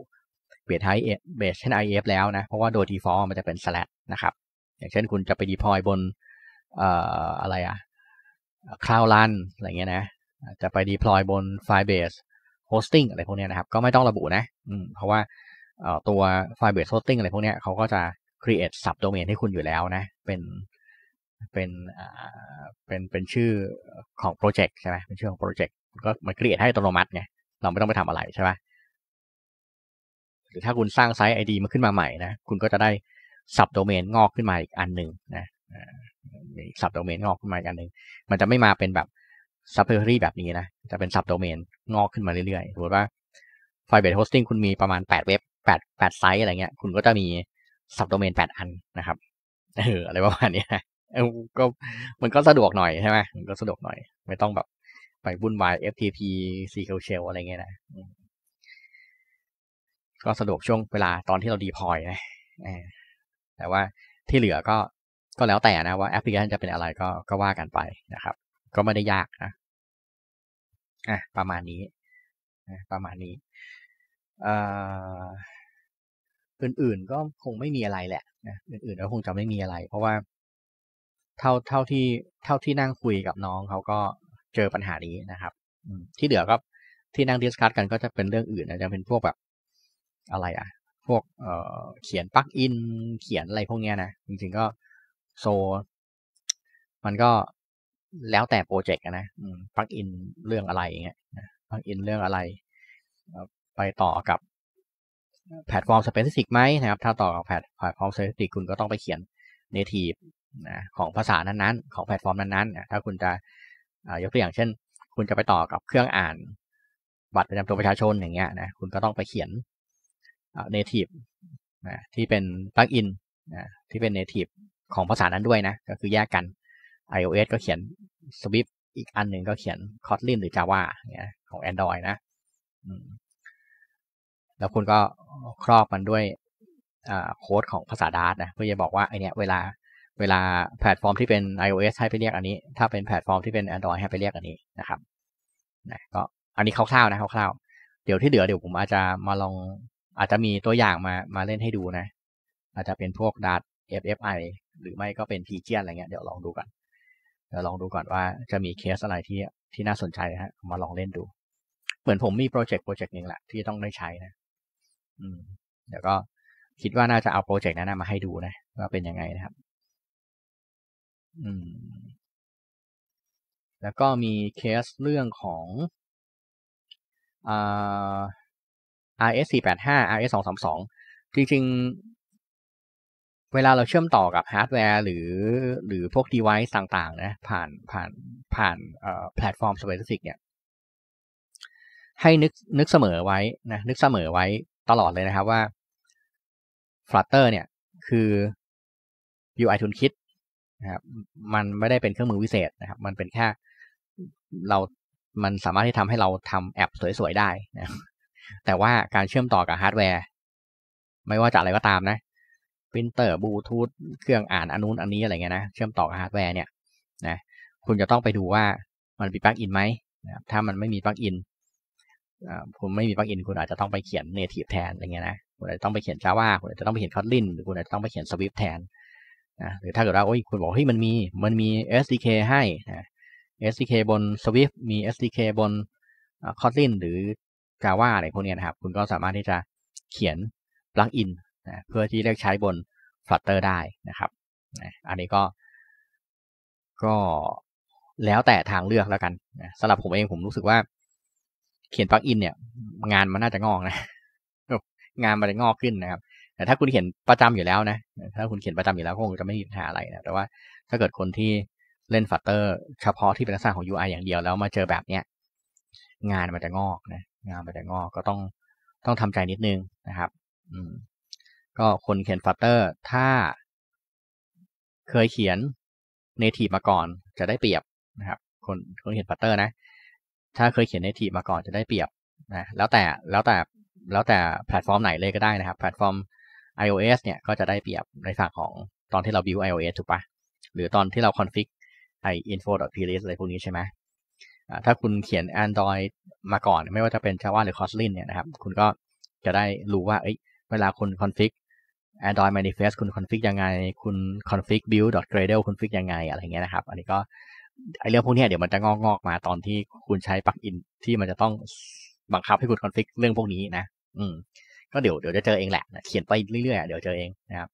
เบสไฮเอเบสเช่น IF แล้วนะ เพราะว่าโดย default มันจะเป็น slash นะครับ อย่างเช่นคุณจะไป deploy บนเอ่ออะไรอะ cloud run อะไรเงี้ยนะ จะไป deploy บน firebase hosting อะไรพวกนี้นะครับ ก็ไม่ต้องระบุนะเพราะว่าตัว firebase hosting อะไรพวกนี้เขาก็จะ create subdomain ให้คุณอยู่แล้วนะ เป็นเป็นเป็นเป็นชื่อของโปรเจกต์ใช่ไหมเป็นชื่อของโปรเจกต์ก็มันเก e a t ให้อัตโนมัติไงเราไม่ต้องไปทำอะไรใช่ไหมหรือถ้าคุณสร้างไซต์ ID มาขึ้นมาใหม่นะ คุณก็จะได้สับโดเมนงอกขึ้นมาอีกอันหนึ่งนะสับโดเมนงอกขึ้นมาอีกอันหนึ่งมันจะไม่มาเป็นแบบซับเพอรี่แบบนี้นะจะเป็นสับโดเมนงอกขึ้นมาเรื่อยๆสมมติว่าไฟเบรโฮสติ้งคุณมีประมาณ 8 เว็บ 8 8 ไซต์อะไรเงี้ยคุณก็จะมีสับโดเมน 8 อันนะครับเอออะไรประมาณนี้เออก็มันก็สะดวกหน่อยใช่ไหมมันก็สะดวกหน่อย ไม่ต้องแบบไปวุ่นวาย FTP SQL e l อะไรเงี้ยนะก็สะดวกช่วงเวลาตอนที่เราดีพอยนะแต่ว่าที่เหลือก็ก็แล้วแต่นะว่าแอปพลิเคชันจะเป็นอะไรก็ก็ว่ากันไปนะครับ ก็ไม่ได้ยากนะอ่ะประมาณนี้ประมาณนี้อื่นๆก็คงไม่มีอะไรแหละนะอื่นๆก็คงจะไม่มีอะไร เพราะว่าเท่าเท่าที่เท่าที่นั่งคุยกับน้องเขาก็เจอปัญหานี้นะครับที่เหลือก็ที่นั่งดีสคัตกันก็จะเป็นเรื่องอื่นนะจะเป็นพวกแบบอะไรอะพวกเเขียนปลั๊กอินเขียนอะไรพวกเนี้ยนะจริงๆก็ โซ มันก็แล้วแต่โปรเจกต์นะปลั๊กอินเรื่องอะไรอย่างเงี้ยปลั๊กอินเรื่องอะไร ไปต่อกับแพลตฟอร์มสเปซิฟิกไหมนะครับ ถ้าต่อกับแพลตฟอร์มสเปซิฟิกคุณก็ต้องไปเขียน เนทีฟนะของภาษานั้นๆของแพลตฟอร์มนั้นๆถ้าคุณจะยกตัวอย่าง เช่น คุณจะไปต่อกับเครื่องอ่าน บัตรประจำตัวประชาชนอย่างเงี้ยนะคุณก็ต้องไปเขียนเนทีฟนะที่เป็นปลั๊กอินนะที่เป็นเนทีฟของภาษานั้นด้วยนะ ก็คือแยกกัน iOS ก็เขียน Swift อีกอันหนึ่งก็เขียน Kotlin หรือ Java เนี่ยของ Android นะแล้วคุณก็ครอบมันด้วยโค้ดของภาษาดาร์ตนะ เพื่อจะบอกว่าไอเนี้ยเวลา เวลาแพลตฟอร์มที่เป็น iOS ให้ไปเรียกอันนี้ ถ้าเป็นแพลตฟอร์มที่เป็น Android ให้ไปเรียกอันนี้นะครับนะก็อันนี้คร่าวๆนะคร่าวๆเดี๋ยวที่เหลือเดี๋ยวผมอาจจะมาลองอาจจะมีตัวอย่างมามาเล่นให้ดูนะ อาจจะเป็นพวกดัต FFI หรือไม่ก็เป็น p ีเจียนอะไรเงี้ยเดี๋ยวลองดูก่อนเดี๋ยวลองดูก่อนว่าจะมีเคสอะไรที่ที่น่าสนใจฮะมาลองเล่นดู เหมือนผมมีโปรเจกต์โปรเจกต์หนึ่งแหละ ที่ต้องได้ใช้นะ อืม เดี๋ยวก็คิดว่าน่าจะเอาโปรเจกต์นั้นมาให้ดูนะว่าเป็นยังไงนะครับ อืม แล้วก็มีเคสเรื่องของอ่า RS 485 RS 232จริงๆ เวลาเราเชื่อมต่อกับฮาร์ดแวร์ หรือหรือพวก device ต่างๆ นะผ่านผ่านผ่านแพลตฟอร์ม specific เนี่ยให้นึกนึกเสมอไว้นะนึกเสมอไว้ตลอดเลยนะครับว่า Flutter เนี่ยคือ UI ทุนคิดนะครับ มันไม่ได้เป็นเครื่องมือวิเศษนะครับมันเป็นแค่เรามันสามารถที่ทำให้เราทำแอปสวย ๆ ได้นะแต่ว่าการเชื่อมต่อกับฮาร์ดแวร์ไม่ว่าจะอะไรก็ตามนะิมิ์เตอร์บลูทูธเครื่องอ่านอนุนอันนี้อะไรเงี้ยนะเชื่อมต่อกับฮาร์ดแวร์เนี่ยนะคุณจะต้องไปดูว่ามันมีปลั๊กอินไหม ถ้ามันไม่มีปลั๊กอินคุณไม่มีปลั๊กอิน คุณอาจจะต้องไปเขียนเนทีฟแทนอะไรเงี้ยนะคุณอาจจะต้องไปเขียน Java คุณอาจจะต้องไปเขียน Kotlin หรือคุณอาจจะต้องไปเขียน Swift แทนนะหรือถ้าเกิดว่าโอ้ยคุณบอกเฮ้ยมันมีมันมี SDK ให้นะ SDK บน Swift มี SDK บน Kotlin หรือาว่าอะไรพวกนี้นะครับ คุณก็สามารถที่จะเขียนปลั๊กอินนะเพื่อที่เลือกใช้บน Flutter ได้นะครับ อันนี้ก็ ก็แล้วแต่ทางเลือกแล้วกันนะสำหรับผมเองผมรู้สึกว่า เขียนปลั๊กอิน เนี่ย งานมันน่าจะงอกนะ งานมันจะงอกขึ้นนะครับ แต่ถ้าคุณเขียนประจำอยู่แล้วนะ ถ้าคุณเขียนประจำอยู่แล้วคงจะไม่มีปัญหาอะไรนะ แต่ว่าถ้าเกิดคนที่เล่นฟัตเตอร์เฉพาะที่เป็นลักษณะของ UI อย่างเดียวแล้วมาเจอแบบเนี้ยงานมันจะงอกนะงามไปแต่งอก็ต้องต้องทำใจนิดนึงนะครับอืมก็คนเขียนฟัตเตอร์ ถ้าเคยเขียนเนทีฟมาก่อนจะได้เปรียบนะครับคนคนเขียนฟัตเตอร์ นะ ถ้าเคยเขียนเนทีฟมาก่อนจะได้เปรียบนะแล้วแต่แล้วแต่แล้วแต่แพลตฟอร์มไหนเลยก็ได้นะครับแพลตฟอร์ม iOS เนี่ยก็จะได้เปรียบในฝั่งของตอนที่เราวไอโอ iOS ถูกปะหรือตอนที่เราคอนฟิกไอ info.plist อะไรพวกนี้ใช่ไหมถ้าคุณเขียน Android มาก่อน ไม่ว่าจะเป็น Java หรือ Kotlin เนี่ยนะครับ คุณก็จะได้รู้ว่า เอ้ย เวลาคุณคอนฟิก Android Manifest คุณคอนฟิกยังไง คุณคอนฟิก build Gradle ค o n ฟิกยังไง อะไรเงี้ยนะครับ อันนี้ก็ ไอเรื่องพวกนี้เดี๋ยวมันจะงอกงอกมาตอนที่คุณใช้ปลั๊กอินที่มันจะต้องบังคับให้คุณคอนฟิกเรื่องพวกนี้นะ อืมก็เดี๋ยวเดี๋ยวจะเจอเองแหละเขียนไปเรื่อยๆเดี๋ยวเจอเองนะครับ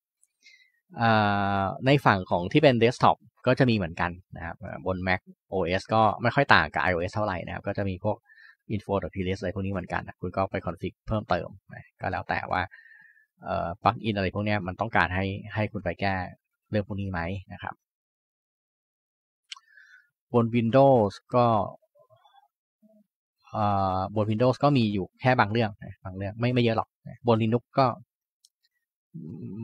ในฝั่งของที่เป็นเดสก์ท็อปก็จะมีเหมือนกันนะครับ บน Mac OS ก็ไม่ค่อยต่างกับ iOS เท่าไหร่นะครับ ก็จะมีพวก info p l i s t อะไรพวกนี้เหมือนกันนะคุณก็ไปคอนฟิกเพิ่มเติม ก็แล้วแต่ว่าปลั๊กอินอะไรพวกนี้มันต้องการให้ให้คุณไปแก้เรื่องพวกนี้ไหมนะครับ บน Windows ก็บน Windows ก็มีอยู่แค่บางเรื่องบางเรื่องไม่ไม่เยอะหรอกบน Linux ก็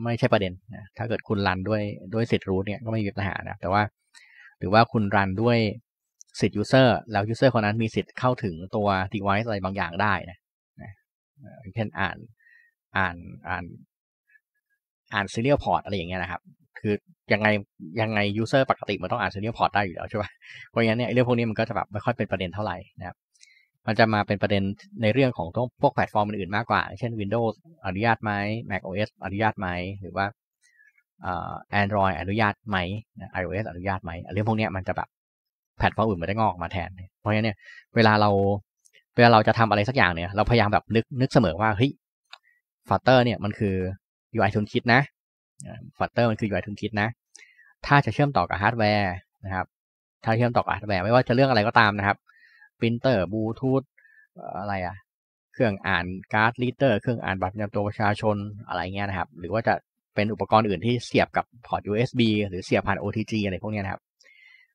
ไม่ใช่ประเด็นนะ ถ้าเกิดคุณรันด้วยด้วยสิทธิ์รูทเนี่ยก็ไม่มีปัญหานะ แต่ว่าหรือว่าคุณรันด้วยสิทธิ์ยูเซอร์แล้วยูเซอร์คนนั้นมีสิทธิ์ เข้าถึงตัว device อะไรบางอย่างได้นะ เช่นอ่านอ่านอ่านอ่าน serial port อะไรอย่างเงี้ยนะครับ คือยังไงยังไง user ปกติมันต้องอ่าน serial port ได้อยู่แล้วใช่ไหม เพราะงั้นเนี่ยเรื่องพวกนี้มันก็จะแบบไม่ค่อยเป็นประเด็นเท่าไหร่นะครับมันจะมาเป็นประเด็นในเรื่องของพวกแพลตฟอร์มอื่นๆมากกว่า เช่น Windows อนุญาตไหม Mac OS อนุญาตไหม หรือว่า Android อนุญาตไหม iOS อนุญาตไหมเรื่องพวกนี้มันจะแบบแพลตฟอร์มอื่นมันได้งอกมาแทน เพราะฉะนั้นเนี่ยเวลาเราเวลาเราจะทำอะไรสักอย่างเนี่ยเราพยายามแบบนึกนึกเสมอว่าเฮ้ยฟัตเตอร์เนี่ยมันคือ UI ทุนคิดนะฟัตเตอร์มันคือ UI ทุนคิดนะ ถ้าจะเชื่อมต่อกับฮาร์ดแวร์นะครับ ถ้าเชื่อมต่อกับฮาร์ดแวร์ไม่ว่าจะเรื่องอะไรก็ตามนะครับรินเตอร์บลูทูธอะไรอะเครื่องอ่านการ์ดรีเตอร์เครื่องอ่านบัตรประจำตัวประชาชนอะไรเงี้ยนะครับ หรือว่าจะเป็นอุปกรณ์อื่นที่เสียบกับพอร์ต USB หรือเสียบผ่าน OTG อะไรพวกนี้นะครับ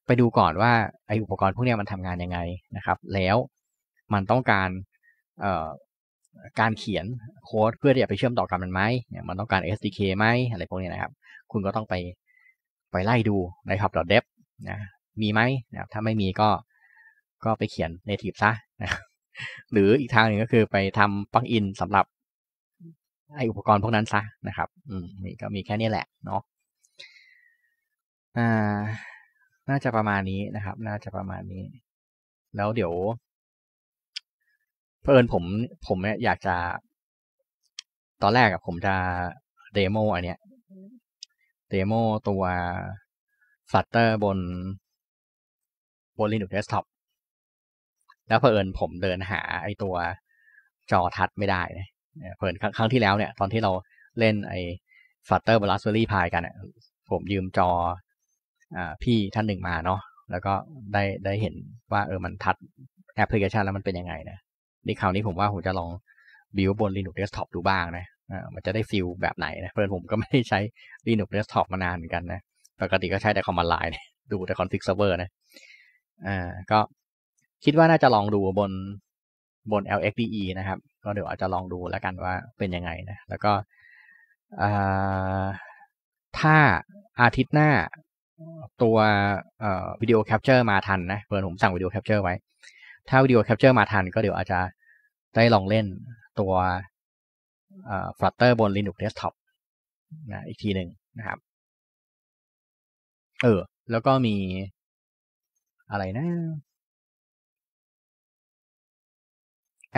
ไปดูก่อนว่าไออุปกรณ์พวกนี้มันทำงานยังไงนะครับ แล้วมันต้องการการเขียนโค้ดเพื่อที่จะไปเชื่อมต่อกันมันไหมมันต้องการ SDK ไหมอะไรพวกนี้นะครับคุณก็ต้องไปไปไล่ดูในดอทเดฟนะ มีไหมนะถ้าไม่มีก็ก็ไปเขียน native ซะนะหรืออีกทางหนึ่งก็คือไปทำปลั๊กอินสำหรับไออุปกรณ์พวกนั้นซะนะครับ อืมนี่ก็มีแค่นี้แหละเนาะอ่า น่าจะประมาณนี้นะครับ น่าจะประมาณนี้ แล้วเดี๋ยว เพิ่นผม ผมเนี่ยอยากจะตอนแรกอะผมจะเดโมอันเนี้ย เดโมตัวัตเตอร์บนบนนุกเดสก์ท็อปแล้วเผอิญผมเดินหาไอตัวจอทัดไม่ได้นะเผอิญครั้งที่แล้วเนี่ยตอนที่เราเล่นไอฟัตเตอร์บลัสเบอรี่พายกันเนี่ยผมยืมจออพี่ท่านหนึ่งมาเนาะแล้วก็ได้ได้เห็นว่าเออมันทัดแอปพลิเคชันแล้วมันเป็นยังไงนะนี่คราวนี้ผมว่าผมจะลองบิวบน Linux Desktop ดูบ้างนะมันจะได้ฟิลแบบไหนนะเพื่อนผมก็ไม่ได้ใช้ Linux Desktop มานานเหมือนกันนะปกติก็ใช้แต่คอมมานด์ไลน์ดูแต่คอนฟิกเซอร์เวอร์นะอ่าก็คิดว่าน่าจะลองดูบนบน LXDE นะครับ ก็เดี๋ยวอาจจะลองดูแล้วกันว่าเป็นยังไงนะ แล้วก็ถ้าอาทิตย์หน้าตัววิดีโอแคปเจอร์มาทันนะเพื่อนผมสั่งวิดีโอแคปเจอร์ไว้ ถ้าวิดีโอแคปเจอร์มาทันก็เดี๋ยวอาจจะได้ลองเล่นตัว Flutter บน Linux Desktop นะอีกทีหนึ่งนะครับ เออ แล้วก็มีอะไรนะ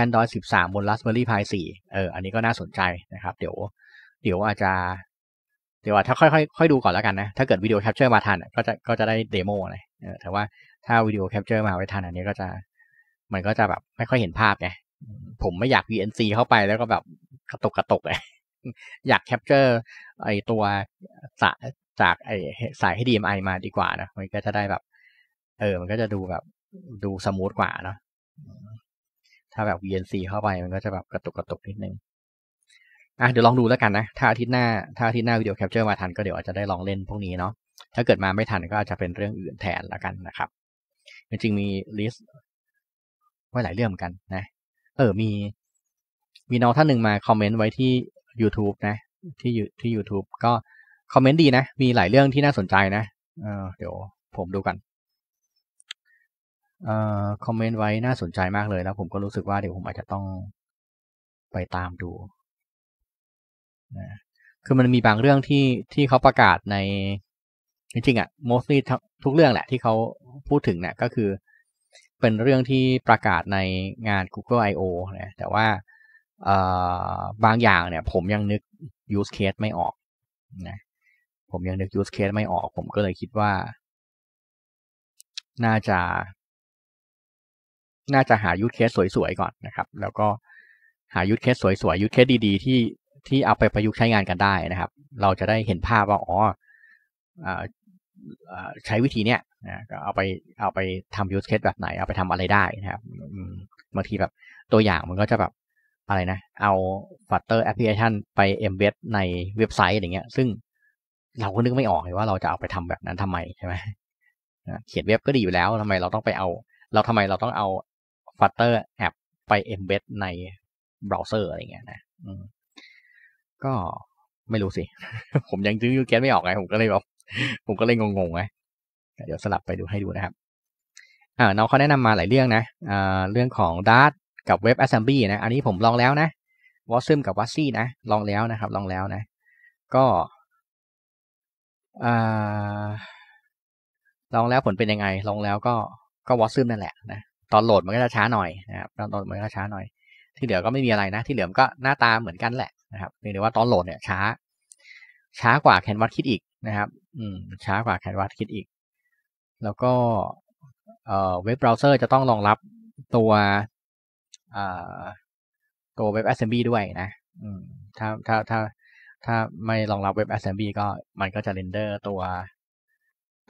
Android 13 บน Raspberry Pi 4เออ อันนี้ก็น่าสนใจนะครับ เดี๋ยว เดี๋ยวอาจจะเดี๋ยวถ้าค่อยๆค่อยดูก่อนแล้วกันนะ ถ้าเกิดวิดีโอแคปเจอร์มาทันก็จะก็จะได้เดโมเลยแต่ว่าถ้าวิดีโอแคปเจอร์มาไว้ทันอันนี้ก็จะ มันก็จะแบบไม่ค่อยเห็นภาพไง ผมไม่อยาก VNC เข้าไปแล้วก็แบบกระตกกระตกเลย อยากแคปเจอร์ไอตัวสาจากไอสายให้ DMI มาดีกว่านะ มันก็จะได้แบบเออ มันก็จะดูแบบดูสมูทกว่าเนาะถ้าแบบ VNC เข้าไปมันก็จะแบบกระตุกกระตุกนิดนึงอ่ะเดี๋ยวลองดูแล้วกันนะ ถ้าอาทิตย์หน้า ถ้าอาทิตย์หน้าวิดีโอแคปเจอร์มาทันก็เดี๋ยวอาจจะได้ลองเล่นพวกนี้เนาะ ถ้าเกิดมาไม่ทันก็อาจจะเป็นเรื่องอื่นแทนแล้วกันนะครับ จริงๆ มีลิสต์ไว้หลายเรื่องเหมือนกันนะ เออมีมีน้องท่านหนึ่งมาคอมเมนต์ไว้ที่ YouTube นะ ที่ยู่ที่ YouTube ก็คอมเมนต์ดีนะ มีหลายเรื่องที่น่าสนใจนะเออเดี๋ยวผมดูกันคอมเมนต์ไว้น่าสนใจมากเลยแล้วผมก็รู้สึกว่าเดี๋ยวผมอาจจะต้องไปตามดูนะคือมันมีบางเรื่องที่ที่เขาประกาศในจริงๆอะ mostly ทุกเรื่องแหละที่เขาพูดถึงเนะี่ยก็คือเป็นเรื่องที่ประกาศในงาน Google I/O นะแต่ว่าบางอย่างเนี่ยผมยังนึก use case ไม่ออกนะผมยังนึก use case ไม่ออก ผมก็เลยคิดว่า น่าจะน่าจะหายูทเคสสวย ๆ ก่อนนะครับ แล้วก็หายูทเคสสวยๆยูทเคสดีๆ ที่ที่เอาไปประยุกต์ใช้งานกันได้นะครับ เราจะได้เห็นภาพว่า อ๋อใช้วิธีเนี้ยนะเอาไปเอาไปทำยูสเคสแบบไหน เอาไปทำอะไรได้นะครับบางทีแบบตัวอย่างมันก็จะแบบอะไรนะ เอาฟัตเตอร์แอปพลิเคชันไปเ็มเว d ในเว็บไซต์อย่างเงี้ยซึ่งเราก็นึกไม่ออกเลยว่าเราจะเอาไปทำแบบนั้นทำไมใช่ไหมเขียนเว็บก็ดีอยู่แล้วทำไมเราต้องไปเอา เราทำไมเราต้องเอา Flutter แอปไป embed ในเบราว์เซอร์อะไรเงี้ย นะก็ไม่รู้สิ ผมยังซื้อยูแกนไม่ออกไง ผมก็เลยแบบผมก็เลยงงๆไงเดี๋ยวสลับไปดูให้ดูนะครับอ่าน้องเขาแนะนำมาหลายเรื่องนะอ่าเรื่องของด a r t กับเว็บแอสเซมบีนะ อันนี้ผมลองแล้วนะวอซึมกับวอซซี่นะ ลองแล้วนะครับ ลองแล้วนะ ก็ลองแล้วผลเป็นยังไง ลองแล้วก็ก็วอซึมนั่นแหละนะตอนโหลดมันก็จะช้าหน่อยนะครับตอนโหลดมันก็ช้าหน่อย ที่เหลือก็ไม่มีอะไรนะ ที่เหลือก็หน้าตาเหมือนกันแหละ นะครับเพียงแต่ว่าตอนโหลดเนี่ยช้า ช้ากว่าแคนวาสคิดอีกนะครับ อืมช้ากว่าแคนวาสคิดอีก แล้วก็เออ่เว็บเบราว์เซอร์จะต้องรองรับตัวอ่ตัวเว็บ a s s e m b l ีด้วยนะ อืม ถ้าถ้าถ้าถ้าไม่รองรับเว็บ a s s e m b l ีก็มันก็จะเรนเดอร์ตัว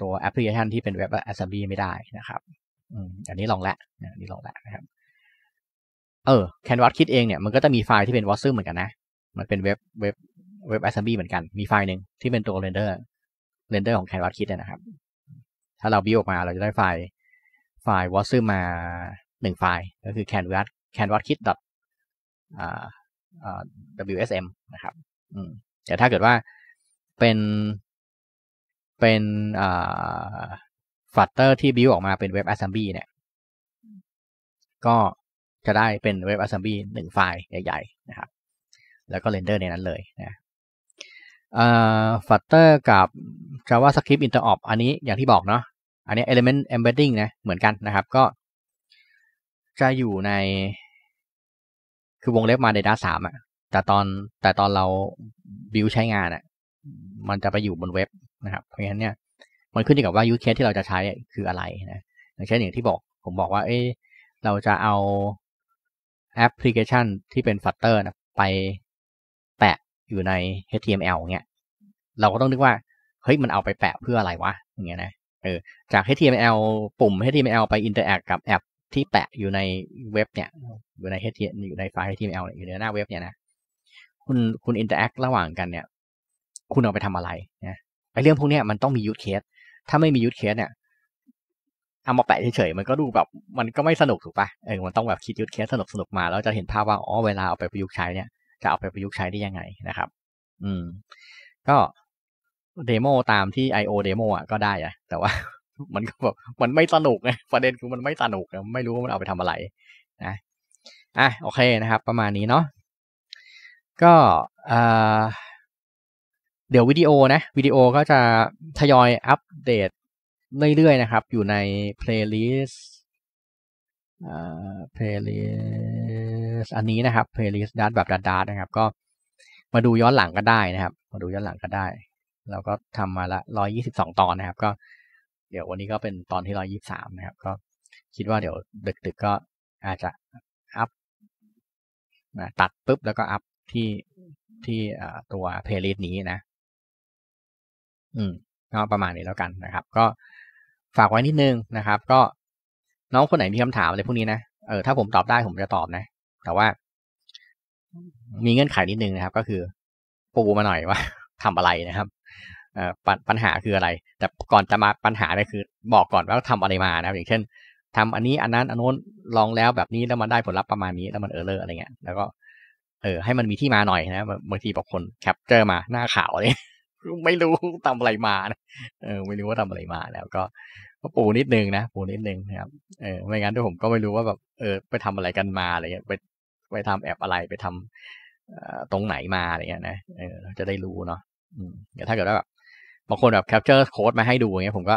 ตัวแอปพลิเคชันที่เป็นเว็บ a s s e m b l ีไม่ได้นะครับอันนี้ลองละอันนี้ลองละนะครับ เออ Canvas คิดเองเนี่ย มันก็จะมีไฟล์ที่เป็น w a ซ์เหมือนกันนะ มันเป็นเว็บเว็บเว็บ assembly เหมือนกัน มีไฟล์หนึ่งที่เป็นตัวเรนเดอร์เรนเดอร์ของ Canvas คิดนะครับ ถ้าเราบิ้วออกมาเราจะได้ไฟล์ ไฟล์ w a ซ์มาหนึ่งไฟล์ ก็คือ canvas canvas kit wsm นะครับแต่ถ้าเกิดว่าเป็น เป็น อ่าฟัตเตอร์ที่บิวออกมาเป็นเว็บอ s s ซ m b l y เนี่ย ก็จะได้เป็นเว็บอ s s ซ m b l y หนึ่งไฟล์ใหญ่ๆนะครับ แล้วก็เรนเดอร์ในนั้นเลยนะฟัตเตอร์กับ JavaScript Interop อันนี้อย่างที่บอกเนาะ อันนี้ Element Embedding นะ เหมือนกันนะครับ ก็จะอยู่ใน คือวงเล็บมา Data 3อะแต่ตอนแต่ตอนเราบิวใช้งานอะมันจะไปอยู่บนเว็บ นะครับ เพราะฉะนั้นเนี่ยมันขึ้นอยู่กับว่ายูเคสที่เราจะใช้คืออะไรนะอย่างเช่นอย่างที่บอกผมบอกว่าเอ้เราจะเอาแอปพลิเคชันที่เป็นฟัตเตอร์นะไปแปะ อยู่ใน HTML เงี้ยเราก็ต้องนึกว่าเฮ้ยมันเอาไปแปะเพื่ออะไรวะอย่างเงี้ยนะเออจาก HTML ปุ่ม HTML ไปอินเตอร์แอคกับแอปที่แปะ อยู่ในเว็บเนี่ยอยู่ใน HTML อยู่ในไฟล์ HTML อยู่ในหน้าเว็บเนี่ยนะคุณคุณอินเตอร์แอคระหว่างกันเนี่ย คุณเอาไปทำอะไรนะไอเรื่องพวกนี้มันต้องมียูท c ค s ถ้าไม่มียูสเคสเนี่ยเอามาแปะเฉยๆมันก็ดูแบบ มันก็ไม่สนุกถูกปะเออ มันต้องแบบคิดยูสเคสสนุกสนุกมา แล้วจะเห็นภาพว่าอ๋อเวลาเอาไปประยุกต์ใช้เนี่ยจะเอาไปประยุกต์ใช้ได้ยังไงนะครับ อืม ก็เดโมตามที่ I.O. เดโมอ่ะก็ได้อะแต่ว่า มันก็แบบมันไม่สนุกไงประเด็นคือมันไม่สนุกไม่รู้ว่ามันเอาไปทำอะไรนะอ่ะโอเคนะครับ ประมาณนี้เนาะก็อ่าเดี๋ยววิดีโอนะวิดีโอก็จะทยอยอัปเดตเรื่อยๆนะครับ อยู่ในเพลย์ลิสต์เพลย์ลิสต์อันนี้นะครับเพลย์ลิสต์ดัตแบบดัตนะครับ ก็มาดูย้อนหลังก็ได้นะครับ มาดูย้อนหลังก็ได้ เราก็ทำมาละร้อยี่สิบสองตอนนะครับ ก็ เดี๋ยววันนี้ก็เป็นตอนที่ร้อยี่สามนะครับ ก็คิดว่าเดี๋ยวดึก ๆกก็อาจจะอัพตัดปุ๊บแล้วก็อัพที่ที่ตัวเพลย์ลิสต์นี้นะอืมก็ประมาณนี้แล้วกันนะครับ ก็ฝากไว้นิดนึงนะครับ ก็น้องคนไหนมีคำถามอะไรพวกนี้นะเออถ้าผมตอบได้ผมจะตอบนะแต่ว่า มีเงื่อนไขนิดนึงนะครับ ก็คือปูมาหน่อยว่าทำอะไรนะครับปปัญหาคืออะไร แต่ก่อนจะมาปัญหาเนี่ยคือ บอกก่อนว่าทำอะไรมานะครับ อย่างเช่น ทำอันนี้อันนั้นอันโน้นลองแล้วแบบนี้แล้วมันได้ผลลัพธ์ประมาณนี้แล้วมันเออเลอร์อะไรเงี้ย แล้วก็ เออให้มันมีที่มาหน่อยนะบางทีบอกคนแคปเจอร์มาหน้าขาวเลยไม่รู้ทำอะไรมานะเออ ไม่รู้ว่าทำอะไรมาแล้ว ก็ก็ปูนิดนึงนะปูนิดนึงนะครับ เออไม่งั้นด้วยผมก็ไม่รู้ว่าแบบเออไปทำอะไรกันมาอะไรเงี้ยไปไปทำแอบอะไรไปทำตรงไหนมาอะไรเงี้ย นะเออจะได้รู้เนาะแต่ถ้าเกิดว่าแบบบางคนแบบแคปเจอร์โค้ดมาให้ดูเงี้ยผมก็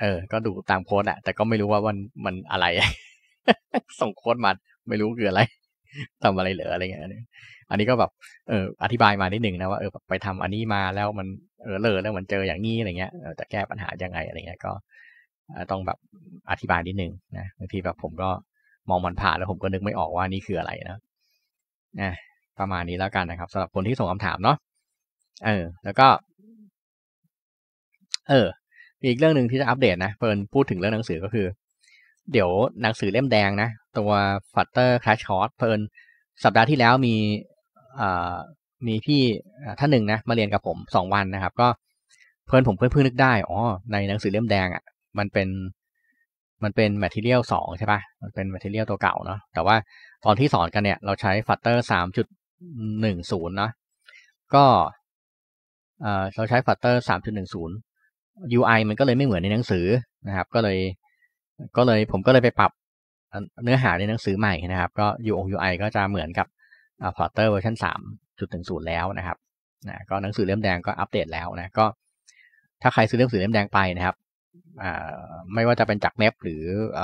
เออ ก็ดูตามโค้ดอะแต่ก็ไม่รู้ว่ามันมันอะไร ส่งโค้ดมาไม่รู้คืออะไรทำอะไรเหลืออะไรเงี้ย อันนี้ก็แบบ เออ อธิบายมานิดหนึ่งนะว่า เออ ไปทำอันนี้มาแล้วมัน เออเลอแล้วมันเจออย่างนี้อะไรเงี้ย จะแก้ปัญหายังไงอะไรเงี้ย ก็ต้องแบบ อธิบายนิดหนึ่งนะบางทีแบบผมก็มองมันผ่านแล้ว ผมก็นึกไม่ออกว่านี่คืออะไรนะนะประมาณนี้แล้วกันนะครับสำหรับคนที่ส่งคำถามเนาะ เออ แล้วก็ เออ อีกเรื่องหนึ่งที่จะอัปเดตนะเพิร์นพูดถึงเรื่องหนังสือก็คือเดี๋ยวหนังสือเล่มแดงนะ ตัวฟัตเตอร์คาชอตเพิ่นสัปดาห์ที่แล้วมีมีพี่ท่านหนึ่งนะมาเรียนกับผมสองวันนะครับ ก็เพิ่นผมเพิ่งเพิ่งนึกได้อ๋อในหนังสือเล่มแดงอะ่ะ มันเป็นมันเป็นแมทเทียลสองใช่ปะ่ะมันเป็นแมทเทียลตัวเก่าเนาะแต่ว่าตอนที่สอนกันเนี่ย เราใช้ฟัตเตอร์สามจุดหนึ่งศูนย์นะก็เราใช้ฟัตเตอร์สามจุดหนึ่งศูนย์ UI มันก็เลยไม่เหมือนในหนังสือนะครับ ก็เลยก็เลยผมก็เลยไปปรับเนื้อหาในหนังสือใหม่นะครับก็ UI UI ก็จะเหมือนกับ f l เ t อ e r เวอร์ชัน3.10 แล้วนะครับนะก็หนังสือเล่มแดงก็อัปเดตแล้วนะก็ถ้าใครซื้อหนังสือเล่มแดงไปนะครับไม่ว่าจะเป็นจากเมพหรืออ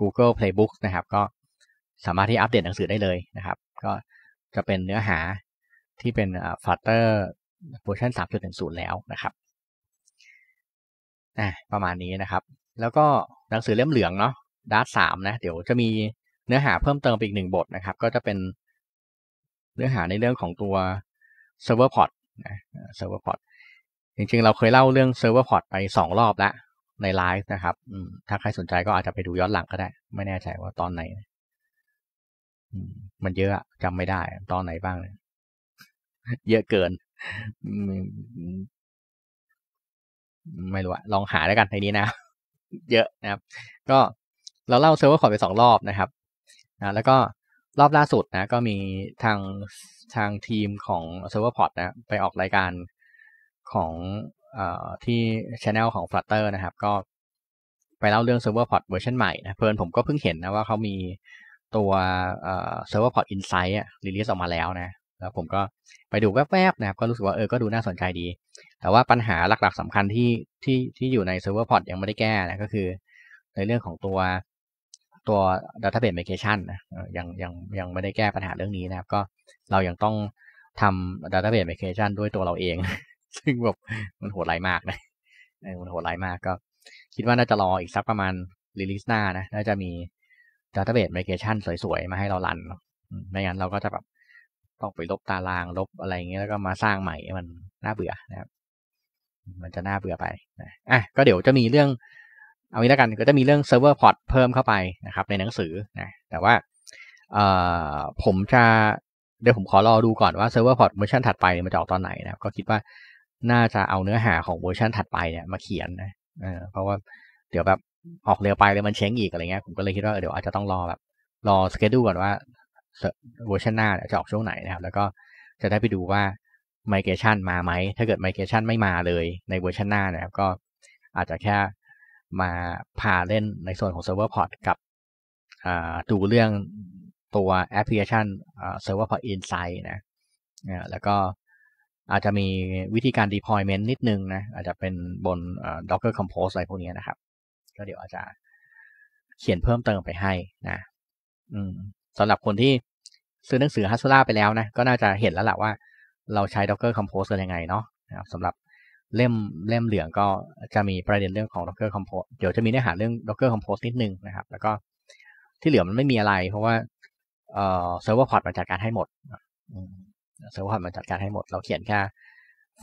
Google Playbook นะครับ ก็สามารถที่อัปเดตหนังสือได้เลยนะครับก็จะเป็นเนื้อหาที่เป็นัตเตอร์เวอร์ชัน3.10 แล้วนะครับประมาณนี้นะครับแล้วก็หนังสือเล่มเหลืองเนาะดาร์สามนะเดี๋ยวจะมีเนื้อหาเพิ่มเติมอีกหนึ่งบทนะครับก็จะเป็นเนื้อหาในเรื่องของตัว Server p o ตนะ Server p o ตจริงๆ เราเคยเล่าเรื่อง Server p o ตไปสองรอบแล้ว ในไลฟ์นะครับถ้าใครสนใจก็อาจจะไปดูย้อนหลังก็ได้ ไม่แน่ใจว่าตอนไหนมันเยอะจำไม่ได้ ตอนไหนบ้าง เยอะเกิน ไม่รู้อะลองหาแล้วกันในนี้นะเยอะนะครับก็เราเล่าเซิร์ฟเวอร์คอร์ไปสองรอบนะครับนะแล้วก็รอบล่าสุดนะก็มีทางทางทีมของเซร์เวอร์พอร์ตนะไปออกรายการของอที่ช h a n n e l ของ Flutter นะครับ ก็ไปเล่าเรื่องเซร์เวอร์พอร์ตเวอร์ชันใหม่นะเพื่อนผมก็เพิ่งเห็นนะว่าเขามีตัวเอ่อร์พอร์ตอินไซ s ์อะรีลิสออกมาแล้วนะ แล้วผมก็ไปดูแวบๆนะครับ ก็รู้สึกว่าเออก็ดูน่าสนใจดีแต่ว่าปัญหาหลักๆสำคัญที่ที่ที่อยู่ในเซิร์ฟเวอร์พอร์ตยังไม่ได้แก้นะก็คือ ในเรื่องของตัวตัว database migration นะยังยังยังไม่ได้แก้ปัญหาเรื่องนี้นะครับ ก็เรายังต้องทำ database migration ด้วยตัวเราเอง ซึ่งแบบมันโหดร้ายมากนะมันโหดร้ายมากก็ คิดว่าน่าจะรออีกสักประมาณรีลิสหน้านะน่าจะมี database migration สวยๆมาให้เรารันไม่งั้นเราก็จะแบบต้องไปลบตาราง ลบอะไรอย่างเงี้ยแล้วก็มาสร้างใหม่มันน่าเบื่อนะครับมันจะน่าเบื่อไปนะ อ่ะ ก็เดี๋ยวจะมีเรื่อง เอางี้แล้วกัน ก็จะมีเรื่องเซิร์ฟเวอร์พอร์ตเพิ่มเข้าไปนะครับในหนังสือนะแต่ว่าเอ่อผมจะ เดี๋ยวผมขอรอดูก่อนว่าเซิร์ฟเวอร์พอร์ตเวอร์ชันถัดไปมันจะออกตอนไหนนะก็คิดว่าน่าจะเอาเนื้อหาของเวอร์ชันถัดไปเนี่ยมาเขียนนะเออเพราะว่าเดี๋ยวแบบออกเร็วไปเลยมันเช้งอีกอะไรเงี้ย ผมก็เลยคิดว่าเดี๋ยวอาจจะต้องรอแบบรอสเกดูก่อนว่าเวอร์ชันหน้าจะออกช่วงไหนนะครับ แล้วก็จะได้ไปดูว่า migration มาไหม ถ้าเกิด migration ไม่มาเลยในเวอร์ชันหน้านะครับ ก็อาจจะแค่มาพาเล่นในส่วนของ server port กับดูเรื่องตัวแอปพลิเคชัน server port i n s i ตอินะแล้วก็อาจจะมีวิธีการ deployment นิดนึงนะ อาจจะเป็นบน docker compose อะไรพวกนี้นะครับ ก็เดี๋ยวอาจจะ เขียนเพิ่มเติมไปให้นะสำหรับคนที่ ซื้อหนังสือฮัสซล่าไปแล้วนะ ก็น่าจะเห็นแล้วแหละว่าเราใช้ Docker Compose กันยังไงเนาะนะครับสำหรับเล่มเล่มเหลืองก็จะมีประเด็นเรื่องของ Docker Compose เดี๋ยวจะมีเนื้อหาเรื่อง Docker Compose นิดนึงนะครับ แล้วก็ที่เหลือมันไม่มีอะไร เพราะว่าเอ่อ Server Port มันจัดการให้หมด Server p o ์ตมันจัดการให้หมด เราเขียนแค่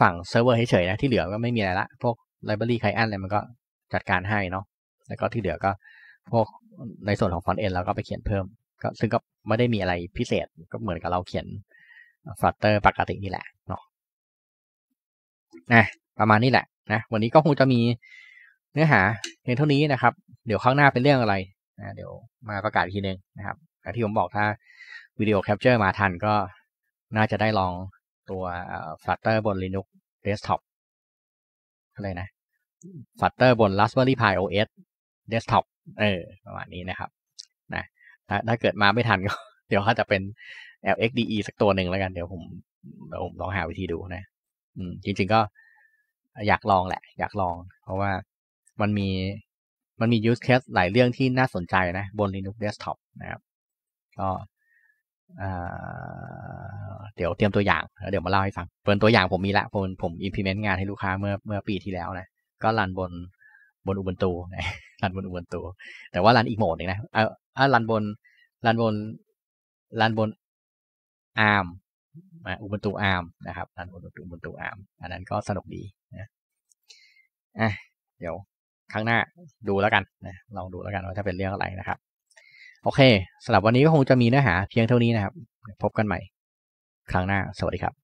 ฝั่ง Server เฉยๆนะที่เหลือก็ไม่มีอะไรละพวก Library Client อะไรมันก็จัดการให้เนาะแล้วก็ที่เหลือก็พวกในส่วนของอนต์เอ็นเราก็ไปเขียนเพิ่ม ก็ซึ่งก็ไม่ได้มีอะไรพิเศษก็เหมือนกับเราเขียนฟัตเตอร์ปกตินี่แหละเนาะนะ ประมาณนี้แหละ นะวันนี้ก็คงจะมีเนื้อหาเพียงเท่านี้นะครับ เดี๋ยวข้างหน้าเป็นเรื่องอะไรนะเดี๋ยวมาประกาศทีนึงนะครับแต่ที่ผมบอกถ้าวิดีโอแคปเจอร์มาทันก็ น่าจะได้ลองตัวฟัตเตอร์บน Linux Desktop อะไรนะ ฟัตเตอร์บน Raspberry Pi OS Desktop เออ ประมาณนี้นะครับ นะถ้าเกิดมาไม่ทันก็ เดี๋ยวเขาจะเป็น LXDE สักตัวหนึ่งแล้วกัน เดี๋ยวผมเดี๋ยวผมลองหาวิธีดูนะ อืม จริงๆก็อยากลองแหละ อยากลอง เพราะว่ามันมีมันมี use case หลายเรื่องที่น่าสนใจนะ บน Linux Desktop นะครับ ก็เดี๋ยวเตรียมตัวอย่างแล้วเดี๋ยวมาเล่าให้ฟัง เปิดตัวอย่างผมมีละผมผม implement งานให้ลูกค้าเมื่อเมื่อปีที่แล้วนะ ก็รันบน บนอุบ n ตูนะรันบนอุบ n ตูแต่ว่ารันอีกโหมดนึงนะเออรันบนรันบนรันบนอา m มมอุบุนตูอาร์มนะครับนันอุบุนตูอาร์มอันนั้นก็สนุกดีนะอ่ะเดี๋ยวครั้งหน้าดูแล้วกันนะ ลองดูแล้วกันว่าจะเป็นเรื่องอะไรนะครับ โอเค สำหรับวันนี้ก็คงจะมีเนื้อหาเพียงเท่านี้นะครับ พบกันใหม่ ครั้งหน้า สวัสดีครับ